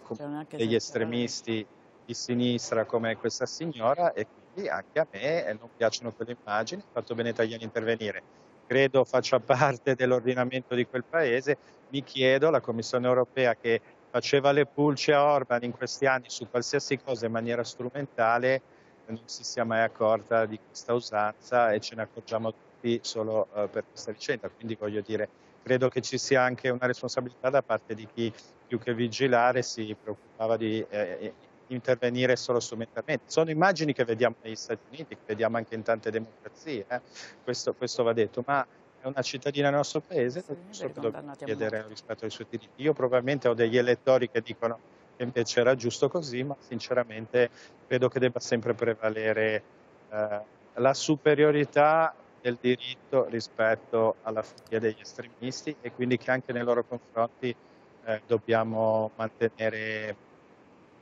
degli estremisti di sinistra come questa signora, e quindi sì, anche a me eh, non piacciono quelle immagini, ho fatto bene Tajani intervenire. Credo faccia parte dell'ordinamento di quel paese. Mi chiedo, la Commissione europea che faceva le pulce a Orban in questi anni su qualsiasi cosa in maniera strumentale, non si sia mai accorta di questa usanza e ce ne accorgiamo tutti solo uh, per questa vicenda. Quindi voglio dire, credo che ci sia anche una responsabilità da parte di chi più che vigilare si preoccupava di eh, intervenire solo strumentalmente. Sono immagini che vediamo negli Stati Uniti, che vediamo anche in tante democrazie, eh? questo, questo, va detto, ma è una cittadina del nostro paese, sì, so che dobbiamo chiedere molto. rispetto ai suoi diritti. Io probabilmente ho degli elettori che dicono che invece era giusto così, ma sinceramente credo che debba sempre prevalere eh, la superiorità del diritto rispetto alla follia degli estremisti e quindi che anche nei loro confronti eh, dobbiamo mantenere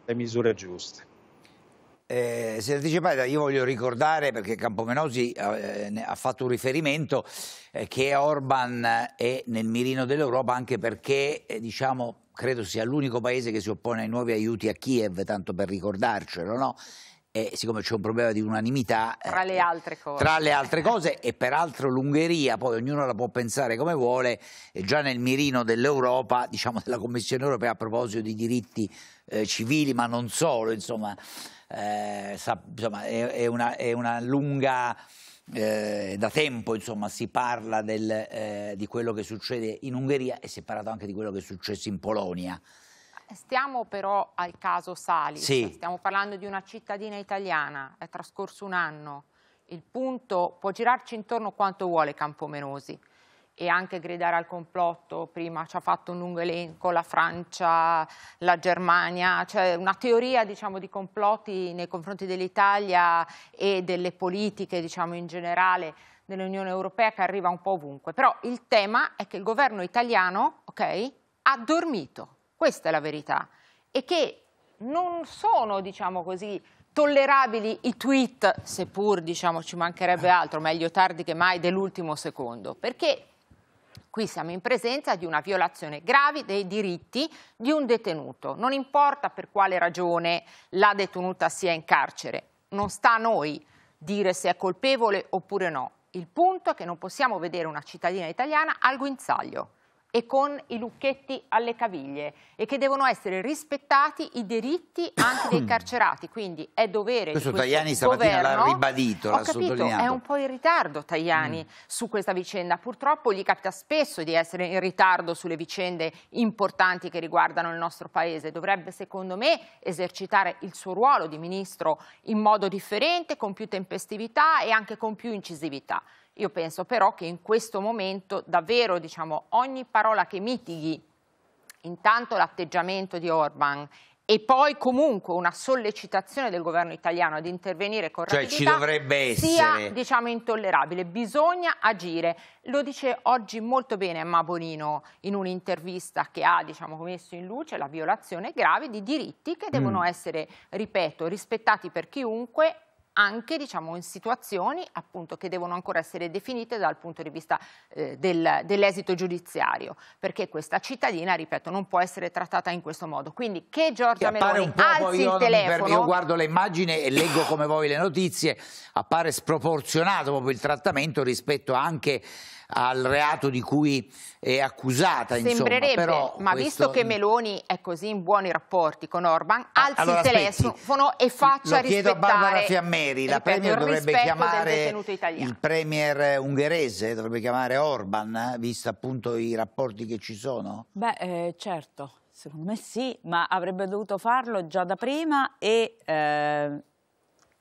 le misure giuste. Eh, senatrice Paita, io voglio ricordare, perché Campomenosi eh, ha fatto un riferimento, eh, che Orban è nel mirino dell'Europa anche perché, eh, diciamo, credo sia l'unico paese che si oppone ai nuovi aiuti a Kiev, tanto per ricordarcelo, no? E siccome c'è un problema di unanimità eh, tra le altre cose, tra le altre cose e peraltro l'Ungheria, poi ognuno la può pensare come vuole, è già nel mirino dell'Europa, diciamo della Commissione europea a proposito di diritti eh, civili, ma non solo, insomma, eh, sa, insomma è, è, una, è, una, lunga... Eh, da tempo insomma, si parla del, eh, di quello che succede in Ungheria e si è parlato anche di quello che è successo in Polonia. Stiamo però al caso Sali, sì. stiamo parlando di una cittadina italiana, è trascorso un anno, il punto può girarci intorno quanto vuole Campomenosi, e anche gridare al complotto, prima ci ha fatto un lungo elenco la Francia, la Germania, cioè una teoria diciamo, di complotti nei confronti dell'Italia e delle politiche diciamo, in generale dell'Unione Europea che arriva un po' ovunque. Però il tema è che il governo italiano okay, ha dormito, questa è la verità, e che non sono diciamo così, tollerabili i tweet, seppur diciamo, ci mancherebbe altro, meglio tardi che mai, dell'ultimo secondo, perché Qui siamo in presenza di una violazione grave dei diritti di un detenuto. Non importa per quale ragione la detenuta sia in carcere, non sta a noi dire se è colpevole oppure no. Il punto è che non possiamo vedere una cittadina italiana al guinzaglio e con i lucchetti alle caviglie e che devono essere rispettati i diritti anche dei mm. carcerati, quindi è dovere questo di questo Tajani stamattina l'ha ribadito, l'ha sottolineato. È un po' in ritardo Tajani mm. su questa vicenda, purtroppo gli capita spesso di essere in ritardo sulle vicende importanti che riguardano il nostro paese, dovrebbe secondo me esercitare il suo ruolo di ministro in modo differente, con più tempestività e anche con più incisività. Io penso però che in questo momento davvero diciamo, ogni parola che mitighi intanto l'atteggiamento di Orban e poi comunque una sollecitazione del governo italiano ad intervenire con cioè, ci dovrebbe sia diciamo intollerabile, bisogna agire lo dice oggi molto bene Emma Bonino in un'intervista che ha diciamo, messo in luce la violazione grave di diritti che devono mm. essere, ripeto, rispettati per chiunque anche diciamo, in situazioni appunto, che devono ancora essere definite dal punto di vista eh, del, dell'esito giudiziario, perché questa cittadina, ripeto, non può essere trattata in questo modo. Quindi che Giorgia che Meloni un po', alzi io il telefono... Per, io guardo le immagini e leggo come voi le notizie, appare sproporzionato proprio il trattamento rispetto anche al reato di cui è accusata. Sembrerebbe, insomma, però ma questo... visto che Meloni è così in buoni rapporti con Orban, ah, alzi allora, il telefono aspetti. e faccia Lo chiedo a Barbara Fiammeri, la Premier dovrebbe chiamare il Premier ungherese, dovrebbe chiamare Orban, visto appunto i rapporti che ci sono? Beh, eh, certo. Secondo me sì, ma avrebbe dovuto farlo già da prima e eh,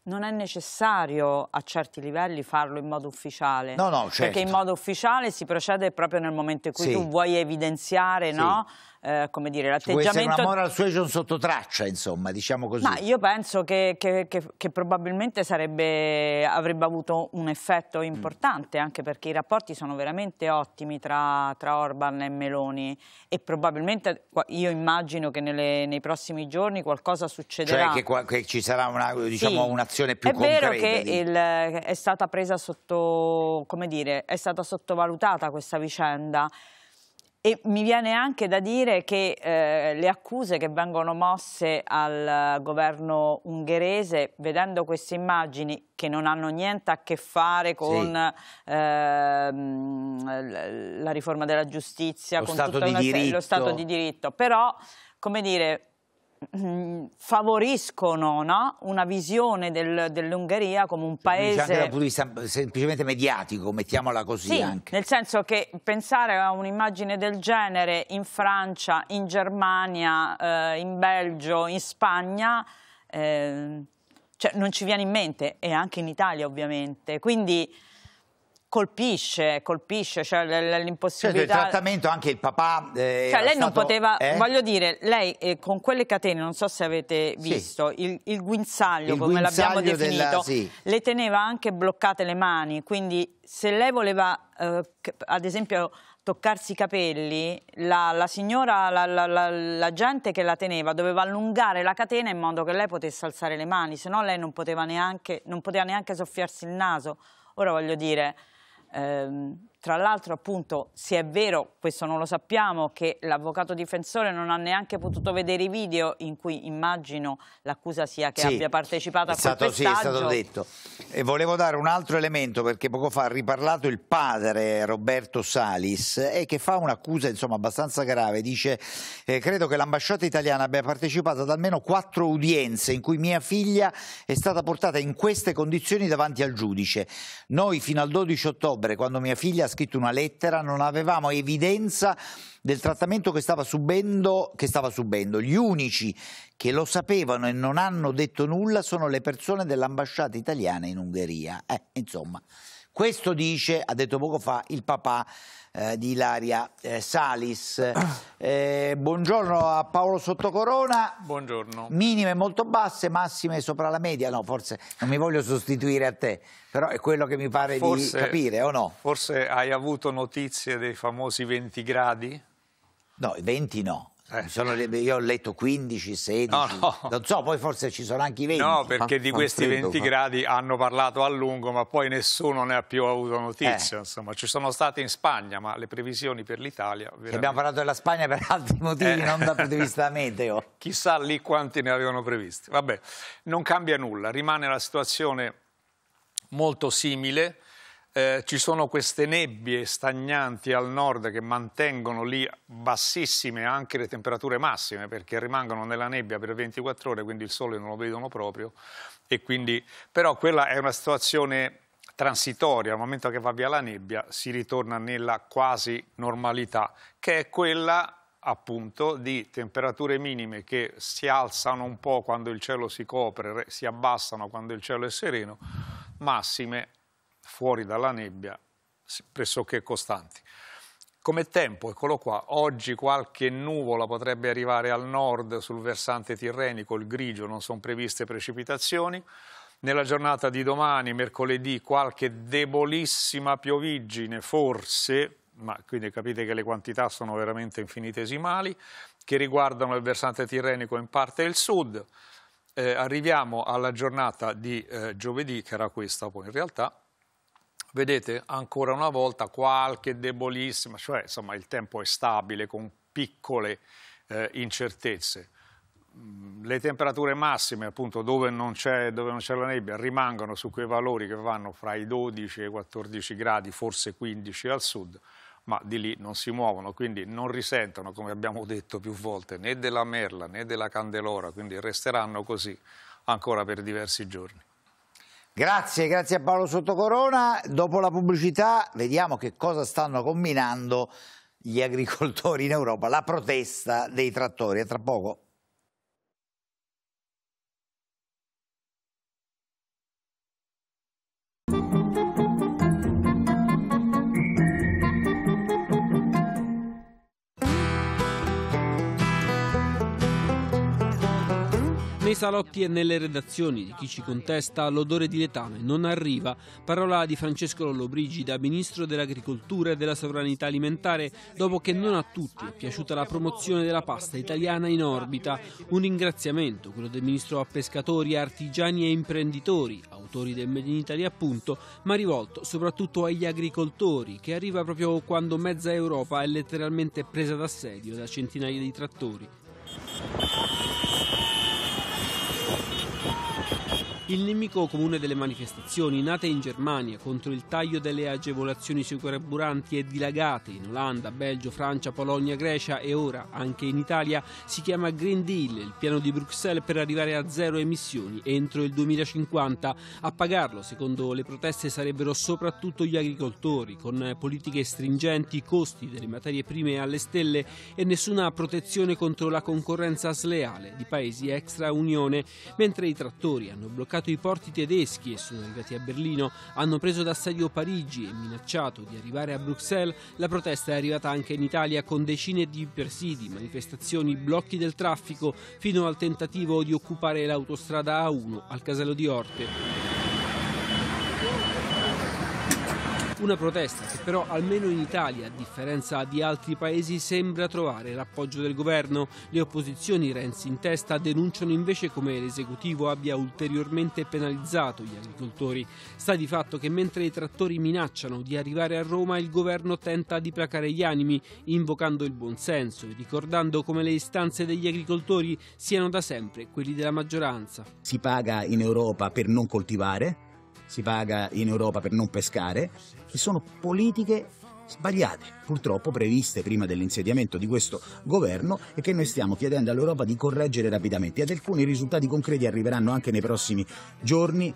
non è necessario a certi livelli farlo in modo ufficiale. No, no, certo. Perché in certo. modo ufficiale si procede proprio nel momento in cui sì. tu vuoi evidenziare, sì. no? Eh, come dire, l'atteggiamento... Cioè, questa è una moral suasion sotto traccia, insomma, diciamo così. Ma io penso che, che, che, che probabilmente sarebbe, avrebbe avuto un effetto mm. importante, mm. anche perché i rapporti sono veramente ottimi tra, tra Orban e Meloni e probabilmente io immagino che nelle, nei prossimi giorni qualcosa succederà. Cioè che, ci sarà un'azione diciamo, sì. più è concreta. È vero che di... il, è stata presa sotto, come dire, è stata sottovalutata questa vicenda. E mi viene anche da dire che eh, le accuse che vengono mosse al governo ungherese, vedendo queste immagini che non hanno niente a che fare con sì. ehm, la riforma della giustizia, lo con stato, di una, diritto. lo stato di diritto, però come dire, Mm, favoriscono no? una visione del, dell'Ungheria come un diciamo paese... Cioè, anche dal punto di vista semplicemente mediatico, mettiamola così sì, anche. nel senso che pensare a un'immagine del genere in Francia, in Germania, eh, in Belgio, in Spagna... Eh, cioè, non ci viene in mente, e anche in Italia ovviamente. Quindi colpisce, colpisce cioè l'impossibilità. Certo, il trattamento anche il papà. Eh, cioè, lei stato... non poteva, eh? voglio dire, lei eh, con quelle catene, non so se avete visto, sì. il, il, guinzaglio, il come l'abbiamo definito, della... sì. le teneva anche bloccate le mani, quindi se lei voleva, eh, ad esempio, toccarsi i capelli, la, la signora, la, la, la, gente che la teneva doveva allungare la catena in modo che lei potesse alzare le mani, se no lei non poteva neanche, non poteva neanche soffiarsi il naso. Ora voglio dire, um, Tra l'altro appunto se è vero, questo non lo sappiamo, che l'avvocato difensore non ha neanche potuto vedere i video in cui immagino l'accusa sia che sì, abbia partecipato a quel stato, Sì, è stato detto. E volevo dare un altro elemento perché poco fa ha riparlato il padre Roberto Salis e che fa un'accusa insomma abbastanza grave. Dice eh, credo che l'ambasciata italiana abbia partecipato ad almeno quattro udienze in cui mia figlia è stata portata in queste condizioni davanti al giudice. Noi fino al 12 ottobre quando mia figlia scritto una lettera, non avevamo evidenza del trattamento che stava, subendo, che stava subendo. Gli unici che lo sapevano e non hanno detto nulla sono le persone dell'ambasciata italiana in Ungheria. Eh, insomma, questo dice, ha detto poco fa, il papà eh, di Ilaria eh, Salis. Eh, buongiorno a Paolo Sottocorona. Buongiorno. Minime molto basse, massime sopra la media. No, forse non mi voglio sostituire a te, però è quello che mi pare forse, di capire, o no? Forse hai avuto notizie dei famosi 20 gradi? No, 20 no. Eh. Le, io ho letto 15, 16, no, no. non so, poi forse ci sono anche i 20. No, perché di questi 20 gradi hanno parlato a lungo, ma poi nessuno ne ha più avuto notizia. Eh. Insomma, ci sono state in Spagna, ma le previsioni per l'Italia... Veramente... Abbiamo parlato della Spagna per altri motivi, eh. non dal punto di vista meteo. Chissà lì quanti ne avevano previsti. Vabbè, non cambia nulla, rimane la situazione molto simile eh, ci sono queste nebbie stagnanti al nord che mantengono lì bassissime anche le temperature massime perché rimangono nella nebbia per 24 ore, quindi il sole non lo vedono proprio. Quindi, però quella è una situazione transitoria, al momento che va via la nebbia si ritorna nella quasi normalità, che è quella appunto di temperature minime che si alzano un po' quando il cielo si copre, si abbassano quando il cielo è sereno, massime fuori dalla nebbia pressoché costanti. Come tempo, eccolo qua, oggi qualche nuvola potrebbe arrivare al nord sul versante tirrenico, il grigio, non sono previste precipitazioni. Nella giornata di domani, mercoledì, qualche debolissima piovigine, forse, ma quindi capite che le quantità sono veramente infinitesimali, che riguardano il versante tirrenico in parte del sud. Eh, arriviamo alla giornata di eh, giovedì, che era questa poi in realtà, vedete ancora una volta qualche debolissima, cioè insomma il tempo è stabile con piccole eh, incertezze. Mm, le temperature massime, appunto, dove non, c'è, la nebbia, rimangono su quei valori che vanno fra i 12 e i 14 gradi, forse 15 al sud, ma di lì non si muovono, quindi non risentono, come abbiamo detto più volte, né della merla né della candelora, quindi resteranno così ancora per diversi giorni. Grazie, grazie a Paolo Sottocorona. Dopo la pubblicità vediamo che cosa stanno combinando gli agricoltori in Europa, la protesta dei trattori. A tra poco. Nei salotti e nelle redazioni di chi ci contesta l'odore di letame non arriva. Parola di Francesco Lollobrigida, ministro dell'agricoltura e della sovranità alimentare, dopo che non a tutti è piaciuta la promozione della pasta italiana in orbita. Un ringraziamento, quello del ministro a pescatori, artigiani e imprenditori, autori del Made in Italy appunto, ma rivolto soprattutto agli agricoltori, che arriva proprio quando mezza Europa è letteralmente presa d'assedio da centinaia di trattori. Il nemico comune delle manifestazioni, nate in Germania contro il taglio delle agevolazioni sui carburanti e dilagate in Olanda, Belgio, Francia, Polonia, Grecia e ora anche in Italia, si chiama Green Deal, il piano di Bruxelles per arrivare a zero emissioni entro il 2050. A pagarlo, secondo le proteste, sarebbero soprattutto gli agricoltori, con politiche stringenti, costi delle materie prime alle stelle e nessuna protezione contro la concorrenza sleale di paesi extra Unione, mentre i trattori hanno bloccato bloccato i porti tedeschi e sono arrivati a Berlino, hanno preso d'assedio Parigi e minacciato di arrivare a Bruxelles, la protesta è arrivata anche in Italia con decine di presidi, manifestazioni, blocchi del traffico, fino al tentativo di occupare l'autostrada A1 al casello di Orte. Una protesta che però almeno in Italia, a differenza di altri paesi, sembra trovare l'appoggio del governo. Le opposizioni, Renzi in testa, denunciano invece come l'esecutivo abbia ulteriormente penalizzato gli agricoltori. Sta di fatto che mentre i trattori minacciano di arrivare a Roma, il governo tenta di placare gli animi, invocando il buonsenso e ricordando come le istanze degli agricoltori siano da sempre quelli della maggioranza. Si paga in Europa per non coltivare si paga in Europa per non pescare, e sono politiche sbagliate, purtroppo previste prima dell'insediamento di questo governo e che noi stiamo chiedendo all'Europa di correggere rapidamente. Ad alcuni risultati concreti arriveranno anche nei prossimi giorni.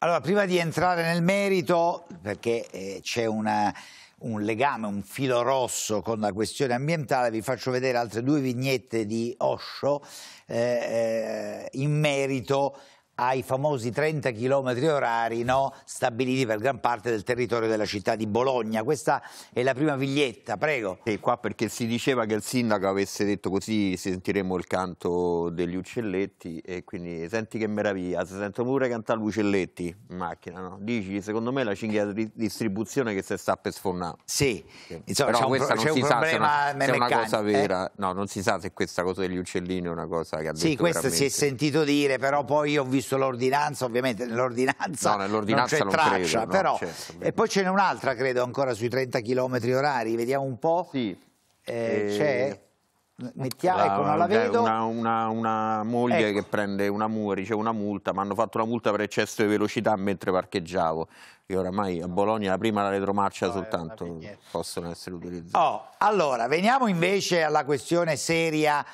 Allora, prima di entrare nel merito, perché eh, c'è una un legame, un filo rosso con la questione ambientale, vi faccio vedere altre due vignette di Osho eh, eh in merito ai famosi 30 km orari no, stabiliti per gran parte del territorio della città di Bologna. Questa è la prima viglietta, prego. E qua perché si diceva che il sindaco avesse detto così sentiremo il canto degli uccelletti e quindi senti che meraviglia, si sentono pure cantare gli uccelletti in macchina, no? Dici, secondo me la cinghia di distribuzione che si sta per sfondare. Sì, sì. Insomma, però questa non si sa se, una, se è una cosa eh. vera, eh? no, non si sa se questa cosa degli uccellini è una cosa che ha detto Sì, questo veramente. si è sentito dire, però poi ho visto visto l'ordinanza, ovviamente nell'ordinanza, no, non c'è traccia, credo, però... Certo, e poi ce n'è un'altra, credo, ancora sui 30 km orari, vediamo un po'. Sì. Eh, e... Eh, c'è... Mettiamo, ecco, non la vedo. Una, una, una moglie ecco. che prende una, mura, riceve una multa, mi hanno fatto una multa per eccesso di velocità mentre parcheggiavo. Io oramai a Bologna la prima la retromarcia no, soltanto possono essere utilizzate. Oh, allora, veniamo invece alla questione seria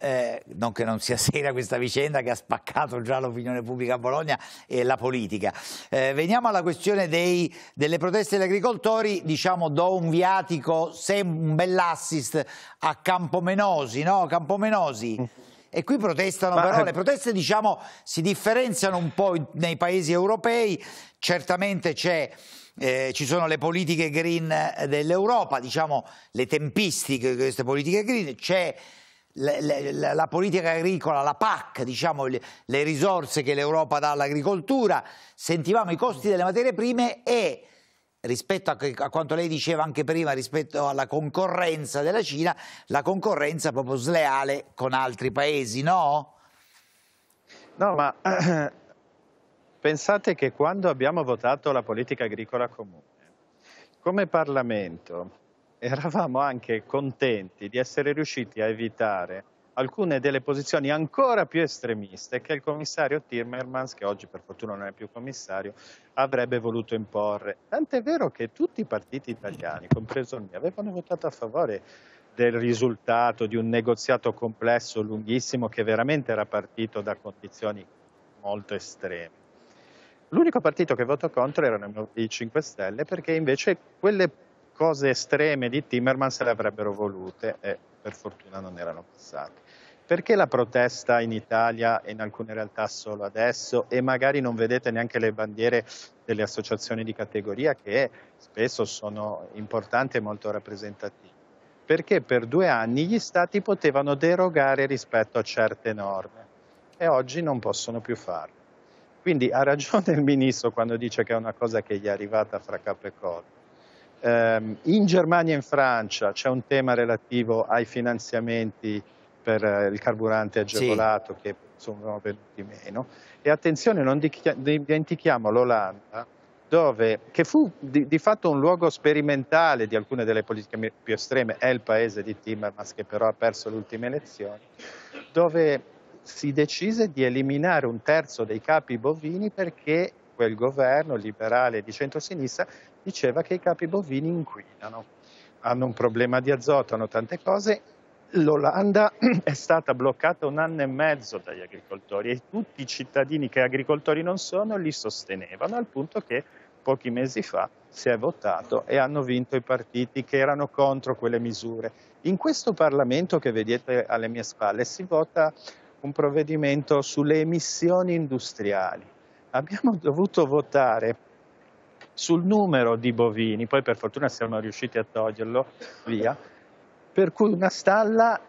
eh, non che non sia sera questa vicenda che ha spaccato già l'opinione pubblica a Bologna e la politica. Eh, veniamo alla questione dei, delle proteste degli agricoltori, diciamo do un viatico, un bell'assist a Campomenosi, no? Campomenosi. Mm. E qui protestano Ma... però, eh, le proteste diciamo si differenziano un po' nei paesi europei, certamente c'è... Eh, ci sono le politiche green eh, dell'Europa, diciamo le tempistiche di queste politiche green, c'è la, la politica agricola, la PAC, diciamo, le, le risorse che l'Europa dà all'agricoltura, sentivamo i costi delle materie prime e rispetto a, a, quanto lei diceva anche prima, rispetto alla concorrenza della Cina, la concorrenza proprio sleale con altri paesi, no? No, ma eh, pensate che quando abbiamo votato la politica agricola comune, come Parlamento eravamo anche contenti di essere riusciti a evitare alcune delle posizioni ancora più estremiste che il commissario Timmermans, che oggi per fortuna non è più commissario, avrebbe voluto imporre. Tant'è vero che tutti i partiti italiani, compreso il mio, avevano votato a favore del risultato di un negoziato complesso, lunghissimo, che veramente era partito da condizioni molto estreme. L'unico partito che votò contro erano i 5 Stelle perché invece quelle cose estreme di Timmermans le avrebbero volute e per fortuna non erano passate. Perché la protesta in Italia e in alcune realtà solo adesso e magari non vedete neanche le bandiere delle associazioni di categoria che spesso sono importanti e molto rappresentative? Perché per due anni gli stati potevano derogare rispetto a certe norme e oggi non possono più farlo. Quindi ha ragione il ministro quando dice che è una cosa che gli è arrivata fra capo e collo Ehm, in Germania e in Francia c'è un tema relativo ai finanziamenti per eh, il carburante agevolato sì. che sono venuti meno. E attenzione, non dimentichiamo l'Olanda, che fu di, di, fatto un luogo sperimentale di alcune delle politiche più estreme, è il paese di Timmermans che però ha perso le ultime elezioni, dove si decise di eliminare un terzo dei capi bovini perché quel governo liberale di centrosinistra diceva che i capi bovini inquinano, hanno un problema di azoto, hanno tante cose. L'Olanda è stata bloccata un anno e mezzo dagli agricoltori e tutti i cittadini che agricoltori non sono li sostenevano al punto che pochi mesi fa si è votato e hanno vinto i partiti che erano contro quelle misure. In questo Parlamento che vedete alle mie spalle si vota un provvedimento sulle emissioni industriali. Abbiamo dovuto votare sul numero di bovini, poi per fortuna siamo riusciti a toglierlo via, per cui una stalla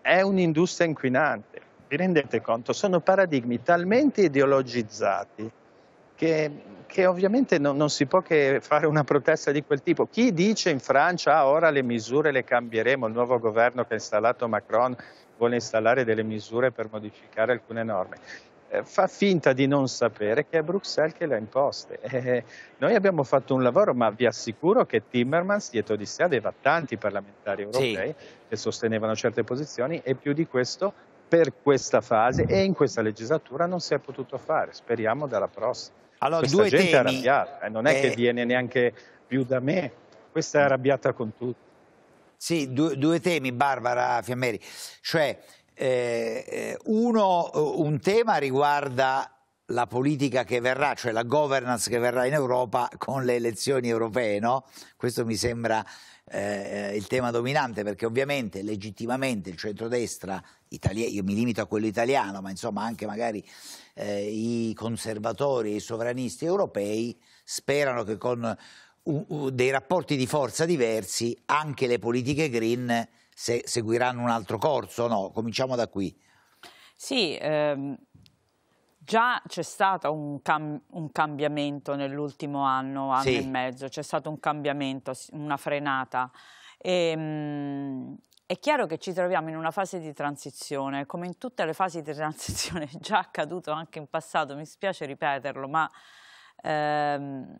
è un'industria inquinante. Vi rendete conto? Sono paradigmi talmente ideologizzati che, che ovviamente non, non, si può che fare una protesta di quel tipo. Chi dice in Francia ah, ora le misure le cambieremo, il nuovo governo che ha installato Macron vuole installare delle misure per modificare alcune norme. Eh, fa finta di non sapere che è Bruxelles che le ha imposte. Eh, noi abbiamo fatto un lavoro, ma vi assicuro che Timmermans dietro di sé aveva tanti parlamentari europei sì. che sostenevano certe posizioni e più di questo per questa fase e in questa legislatura non si è potuto fare. Speriamo dalla prossima. Allora, questa due gente temi, è arrabbiata, eh, non è eh, che viene neanche più da me, questa è arrabbiata con tutti. Sì, due, due temi, Barbara Fiammeri, cioè eh, eh, uno, eh, un tema riguarda la politica che verrà, cioè la governance che verrà in Europa con le elezioni europee, no? Questo mi sembra eh, il tema dominante perché ovviamente legittimamente il centrodestra, itali- io mi limito a quello italiano, ma insomma anche magari eh, i conservatori e i sovranisti europei sperano che con uh, uh, dei rapporti di forza diversi anche le politiche green se seguiranno un altro corso o no? Cominciamo da qui. Sì, ehm, già c'è stato un, cam un cambiamento nell'ultimo anno, anno sì. e mezzo, c'è stato un cambiamento, una frenata. E, ehm, mh, è chiaro che ci troviamo in una fase di transizione, come in tutte le fasi di transizione, è già accaduto anche in passato, mi spiace ripeterlo, ma ehm,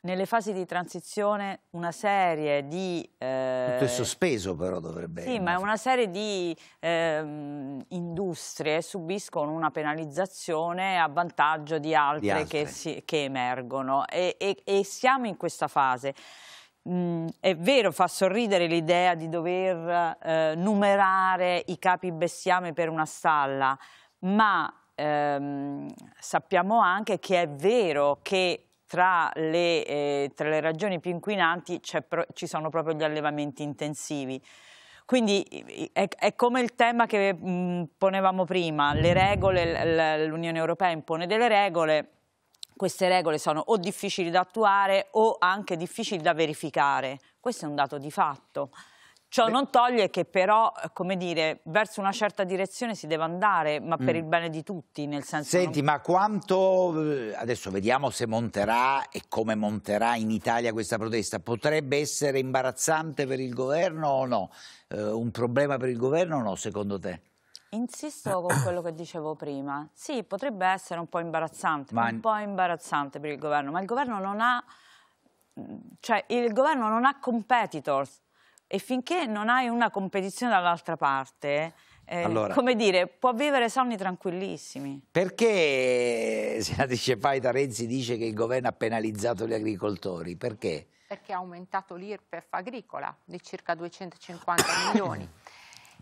nelle fasi di transizione una serie di... Eh, Tutto è sospeso però dovrebbe Sì, ma una serie di eh, industrie subiscono una penalizzazione a vantaggio di altre, di altre. Che, si, che, emergono e, e, e siamo in questa fase. Mm, è vero, fa sorridere l'idea di dover eh, numerare i capi bestiame per una stalla, ma ehm, sappiamo anche che è vero che tra le, eh, tra le ragioni più inquinanti ci sono proprio gli allevamenti intensivi. Quindi è, è, come il tema che mh, mm, ponevamo prima, le regole, l'Unione Europea impone delle regole, queste regole sono o difficili da attuare o anche difficili da verificare, questo è un dato di fatto. Ciò non toglie che però, come dire, verso una certa direzione si deve andare, ma per mm. il bene di tutti, nel senso... Senti, non... ma quanto, eh, adesso vediamo se monterà e come monterà in Italia questa protesta, potrebbe essere imbarazzante per il governo o no? Eh, un problema per il governo o no, secondo te? Insisto con quello che dicevo prima. Sì, potrebbe essere un po' imbarazzante, ma... un po' imbarazzante per il governo, ma il governo non ha... Mm, cioè, il governo non ha competitors e finché non hai una competizione dall'altra parte, eh, allora, come dire, può vivere sonni tranquillissimi. Perché, eh, senatrice Paita, Renzi dice che il governo ha penalizzato gli agricoltori? Perché? Perché ha aumentato l'IRPEF agricola di circa 250 milioni.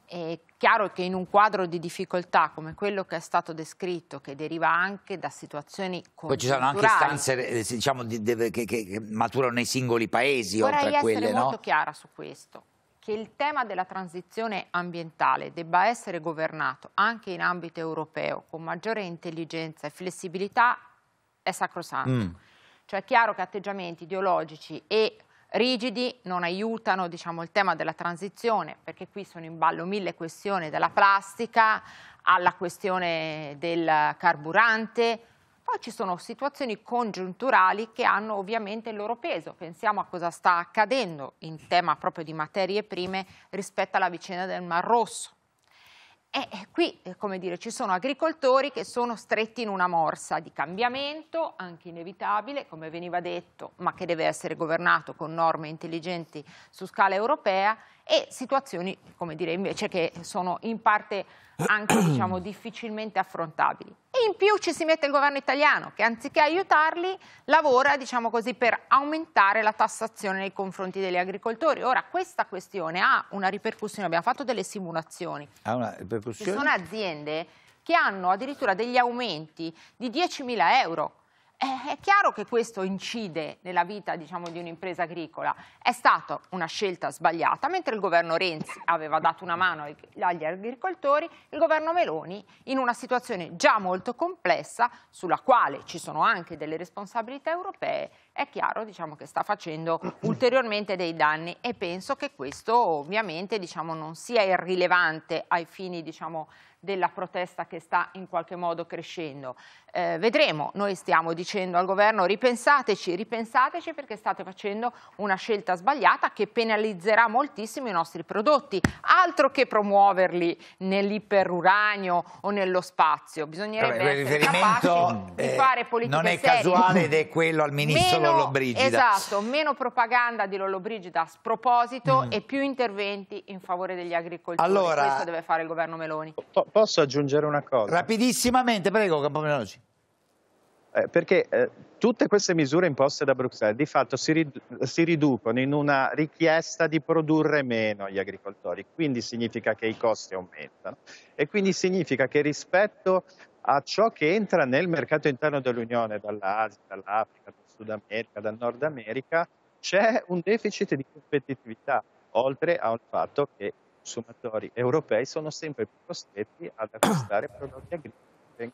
È chiaro che in un quadro di difficoltà come quello che è stato descritto, che deriva anche da situazioni congiunturali... Poi ci sono anche istanze eh, diciamo, di, di, che, che, maturano nei singoli paesi, Vorrei oltre a quelle, no? Vorrei essere molto chiara su questo, che il tema della transizione ambientale debba essere governato anche in ambito europeo con maggiore intelligenza e flessibilità è sacrosanto. Mm. Cioè è chiaro che atteggiamenti ideologici e rigidi, non aiutano diciamo, il tema della transizione, perché qui sono in ballo mille questioni dalla plastica alla questione del carburante, poi ci sono situazioni congiunturali che hanno ovviamente il loro peso. Pensiamo a cosa sta accadendo in tema proprio di materie prime rispetto alla vicenda del Mar Rosso. E eh, eh, qui, eh, come dire, ci sono agricoltori che sono stretti in una morsa di cambiamento, anche inevitabile, come veniva detto, ma che deve essere governato con norme intelligenti su scala europea e situazioni, come dire, invece che sono in parte anche diciamo, difficilmente affrontabili. E in più ci si mette il governo italiano che anziché aiutarli lavora diciamo così, per aumentare la tassazione nei confronti degli agricoltori. Ora questa questione ha una ripercussione, abbiamo fatto delle simulazioni. Ha una ripercussione? Ci sono aziende che hanno addirittura degli aumenti di 10.000 euro eh, è chiaro che questo incide nella vita diciamo, di un'impresa agricola. È stata una scelta sbagliata, mentre il governo Renzi aveva dato una mano agli agricoltori, il governo Meloni in una situazione già molto complessa, sulla quale ci sono anche delle responsabilità europee, è chiaro diciamo, che sta facendo ulteriormente dei danni e penso che questo ovviamente diciamo, non sia irrilevante ai fini diciamo, della protesta che sta in qualche modo crescendo. Eh, vedremo, noi stiamo dicendo al governo ripensateci, ripensateci perché state facendo una scelta sbagliata che penalizzerà moltissimo i nostri prodotti, altro che promuoverli nell'iperuranio o nello spazio, bisognerebbe Vabbè, essere riferimento, eh, di fare politiche Non è serie. casuale ed è quello al ministro Lollobrigida. Esatto, meno propaganda di Lollobrigida a sproposito mm. e più interventi in favore degli agricoltori, allora, questo deve fare il governo Meloni. Oh, posso aggiungere una cosa? Rapidissimamente, prego, Campomenosi. Eh, perché eh, tutte queste misure imposte da Bruxelles di fatto si, rid si riducono in una richiesta di produrre meno agli agricoltori, quindi significa che i costi aumentano e quindi significa che rispetto a ciò che entra nel mercato interno dell'Unione, dall'Asia, dall'Africa, dal Sud America, dal Nord America, c'è un deficit di competitività, oltre al fatto che consumatori europei sono sempre più costretti ad acquistare prodotti agricoli.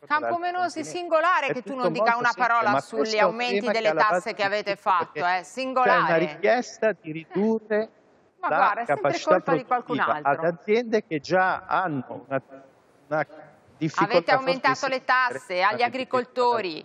Campomenosi, singolare è che tu non dica una parola sugli aumenti delle tasse che avete fatto, eh, singolare. C'è una richiesta di ridurre Ma la guarda, capacità produttiva ad aziende che già hanno una, una difficoltà Avete aumentato le tasse agli agricoltori.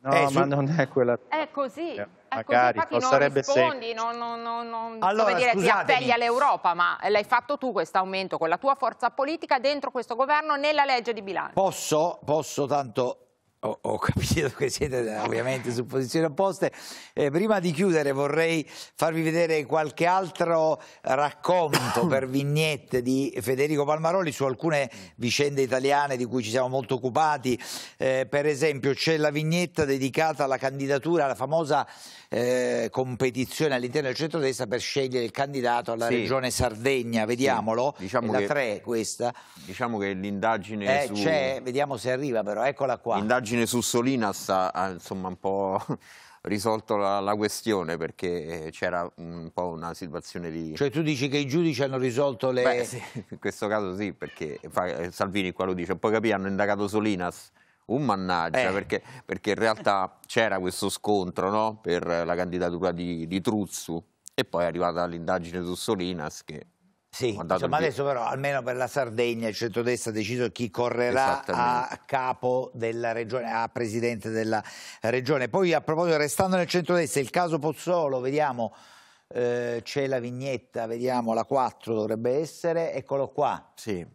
No, eh, ma non è quella... È così. Eh magari ecco, non sarebbe rispondi, se... non, non, non, non allora, dire, ti appelli all'Europa, ma l'hai fatto tu questo aumento con la tua forza politica dentro questo governo nella legge di bilancio. Posso, posso tanto ho, ho, capito che siete ovviamente su posizioni opposte. Eh, prima di chiudere vorrei farvi vedere qualche altro racconto per vignette di Federico Palmaroli su alcune vicende italiane di cui ci siamo molto occupati. Eh, per esempio c'è la vignetta dedicata alla candidatura, alla famosa eh, competizione all'interno del centrodestra per scegliere il candidato alla sì. regione Sardegna. Vediamolo, sì. diciamo è la 3 questa. Diciamo che l'indagine eh, su... C'è, vediamo se arriva però, eccola qua. L'indagine indagine su Solinas ha ah, insomma un po' risolto la, la questione perché eh, c'era un po' una situazione di... Cioè tu dici che i giudici hanno risolto le... Beh, sì, in questo caso sì, perché fa, eh, Salvini qua lo dice, poi capì hanno indagato Solinas, un mannaggia, eh. perché, perché, in realtà c'era questo scontro no? per la candidatura di, di Truzzu e poi è arrivata l'indagine su Solinas che sì, insomma, adesso però almeno per la Sardegna il centrodestra ha deciso chi correrà a capo della regione, a presidente della regione. Poi a proposito, restando nel centrodestra, il caso Pozzolo, vediamo, eh, c'è la vignetta, vediamo la 4 dovrebbe essere, eccolo qua. Sì.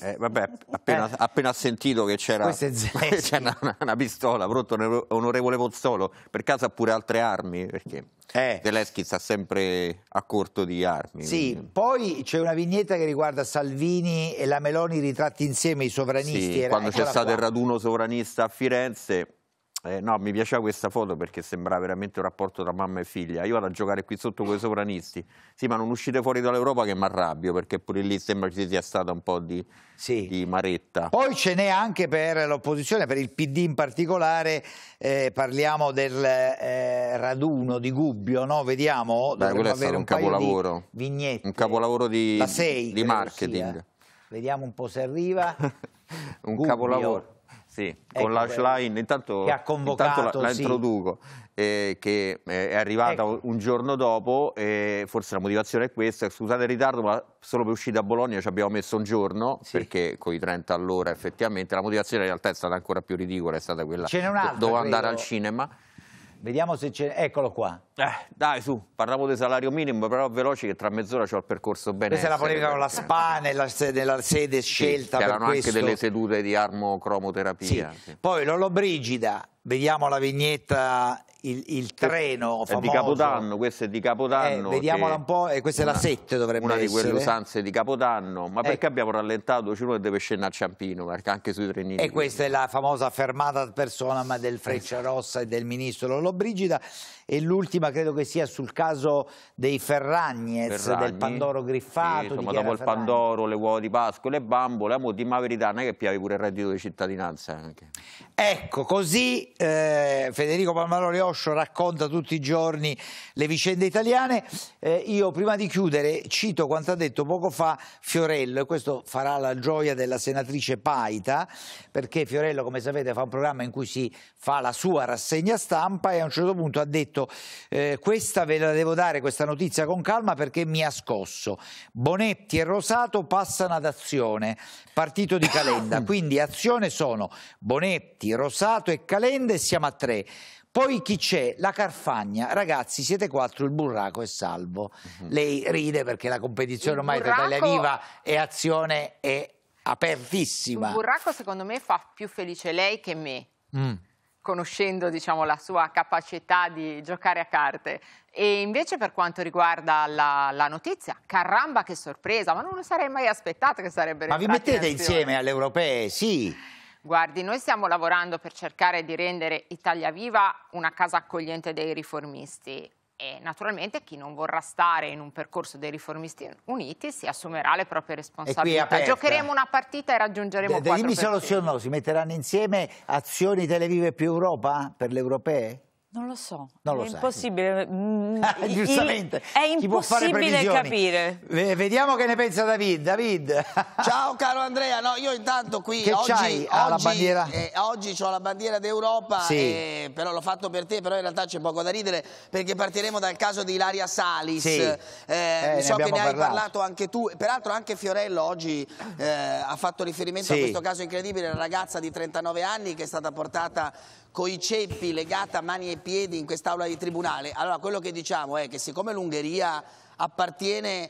Eh, vabbè, appena, eh. appena sentito che c'era, c'era una, una, pistola, pronto onorevole Pozzolo, per caso ha pure altre armi? Perché eh. Zelensky sta sempre a corto di armi. Sì, quindi. poi c'è una vignetta che riguarda Salvini e la Meloni ritratti insieme i sovranisti. Sì, era, quando c'è stato qua. il raduno sovranista a Firenze eh, no, mi piaceva questa foto perché sembrava veramente un rapporto tra mamma e figlia. Io vado a giocare qui sotto con i sovranisti. Sì, ma non uscite fuori dall'Europa che mi arrabbio, perché pure lì sembra ci sia stata un po' di, sì. di maretta. Poi ce n'è anche per l'opposizione, per il PD in particolare. Eh, parliamo del eh, raduno di Gubbio, no? Vediamo. Beh, quello è stato un, un capolavoro. Vignette. Un capolavoro di, 6, di marketing. Vediamo un po' se arriva. un Gubbio. capolavoro. Sì, ecco con l'ashline, intanto, convocato, intanto la, la sì. introduco, eh, che eh, è arrivata ecco. un giorno dopo, eh, forse la motivazione è questa, scusate il ritardo, ma solo per uscire da Bologna ci abbiamo messo un giorno, sì. perché con i 30 all'ora effettivamente, la motivazione in realtà è stata ancora più ridicola, è stata quella, dove andare al cinema. Vediamo se c'è... Eccolo qua. Eh, dai, su, parlavo del salario minimo, però veloci che tra mezz'ora c'ho il percorso bene. Questa è la polemica con la SPA nella, nella sede scelta sì, C'erano anche delle sedute di armocromoterapia. Sì. Sì. Poi Lollobrigida, vediamo la vignetta il, il, treno famoso. È di Capodanno, questo è di Capodanno. Eh, vediamola un po', eh, questa una, è la 7 dovrebbe una essere. Una di quelle usanze di Capodanno, ma eh. perché abbiamo rallentato? Ci uno deve scendere a Ciampino, perché anche sui trenini. E questa è la famosa fermata personam del Freccia eh. Rossa e del ministro Lollobrigida e l'ultima credo che sia sul caso dei Ferragnez, Ferragni. del Pandoro Griffato. Sì, insomma, dopo Ferragni. il Pandoro, le uova di Pasqua, le bambole, amo di ma verità, non è che piave pure il reddito di cittadinanza. Anche. Ecco, così eh, Federico Palmaroli Boscio racconta tutti i giorni le vicende italiane. Eh, io prima di chiudere cito quanto ha detto poco fa Fiorello e questo farà la gioia della senatrice Paita perché Fiorello come sapete fa un programma in cui si fa la sua rassegna stampa e a un certo punto ha detto eh, questa ve la devo dare questa notizia con calma perché mi ha scosso. Bonetti e Rosato passano ad azione, partito di Calenda. Quindi azione sono Bonetti, Rosato e Calenda e siamo a tre. Poi chi c'è? La Carfagna. Ragazzi, siete quattro, il burraco è salvo. Uh mhm. -huh. Lei ride perché la competizione il ormai burraco... tra Italia Viva e Azione è apertissima. Il burraco secondo me fa più felice lei che me. Mm conoscendo diciamo, la sua capacità di giocare a carte. E invece per quanto riguarda la, la notizia, caramba che sorpresa, ma non lo sarei mai aspettato che sarebbe... Ma vi mettete in insieme alle europee, sì. Guardi, noi stiamo lavorando per cercare di rendere Italia Viva una casa accogliente dei riformisti e naturalmente chi non vorrà stare in un percorso dei riformisti uniti si assumerà le proprie responsabilità. Giocheremo una partita e raggiungeremo de, de, Dimmi solo se no, si metteranno insieme azioni Televive più Europa per le europee? Non lo so, non lo è sai. impossibile. Mm, ah, giustamente, è impossibile capire. Vediamo che ne pensa David. David. Ciao caro Andrea, no, io intanto qui che oggi, oggi, alla bandiera? Eh, oggi ho la bandiera d'Europa, sì. eh, però l'ho fatto per te, però in realtà c'è poco da ridere perché partiremo dal caso di Ilaria Salis. Sì. Eh, eh, so ne che ne parlato. hai parlato anche tu, peraltro anche Fiorello oggi eh, ha fatto riferimento sì. a questo caso incredibile, la ragazza di 39 anni che è stata portata coi ceppi legata a mani e piedi in quest'aula di tribunale, allora quello che diciamo è che siccome l'Ungheria appartiene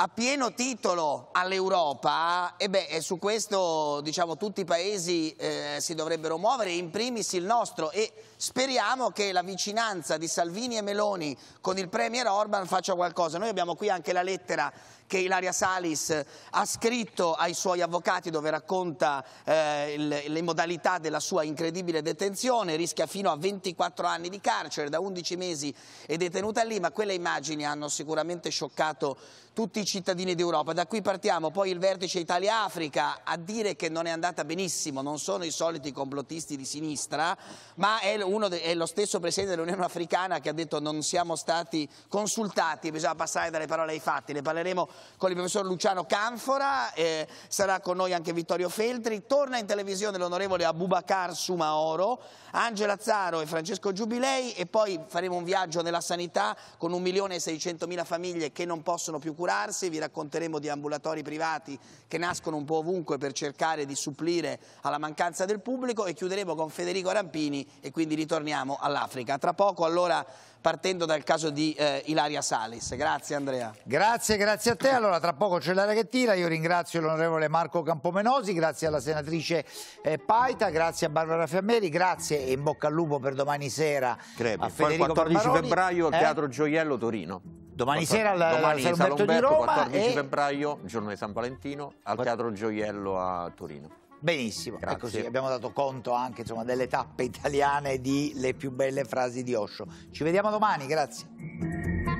a pieno titolo all'Europa e beh, su questo diciamo, tutti i paesi eh, si dovrebbero muovere, in primis il nostro e speriamo che la vicinanza di Salvini e Meloni con il Premier Orban faccia qualcosa. Noi abbiamo qui anche la lettera che Ilaria Salis eh, ha scritto ai suoi avvocati dove racconta eh, le, modalità della sua incredibile detenzione, rischia fino a 24 anni di carcere, da 11 mesi è detenuta lì, ma quelle immagini hanno sicuramente scioccato tutti i cittadini d'Europa. Da qui partiamo, poi il vertice Italia-Africa a dire che non è andata benissimo, non sono i soliti complottisti di sinistra, ma è, de, è lo stesso Presidente dell'Unione Africana che ha detto non siamo stati consultati, bisogna passare dalle parole ai fatti, ne parleremo con il professor Luciano Canfora, eh, sarà con noi anche Vittorio Feltri, torna in televisione l'onorevole Abubakar Sumaoro, Angela Zaro e Francesco Giubilei e poi faremo un viaggio nella sanità con 1.600.000 famiglie che non possono più curarsi, vi racconteremo di ambulatori privati che nascono un po' ovunque per cercare di supplire alla mancanza del pubblico e chiuderemo con Federico Rampini e quindi ritorniamo all'Africa. Tra poco allora partendo dal caso di eh, Ilaria Salis. Grazie Andrea. Grazie, grazie a te. Allora tra poco c'è l'area che tira, io ringrazio l'onorevole Marco Campomenosi, grazie alla senatrice eh, Paita, grazie a Barbara Fiammeri, grazie e in bocca al lupo per domani sera Crepi. a Federico Poi 14 Barbaroni. febbraio al eh? Teatro Gioiello Torino. Domani sera al domani, San Umberto di Roma 14 e... febbraio, giorno di San Valentino, al Teatro Gioiello a Torino. Benissimo, Grazie. è così. Abbiamo dato conto anche insomma, delle tappe italiane di le più belle frasi di Osho. Ci vediamo domani, grazie.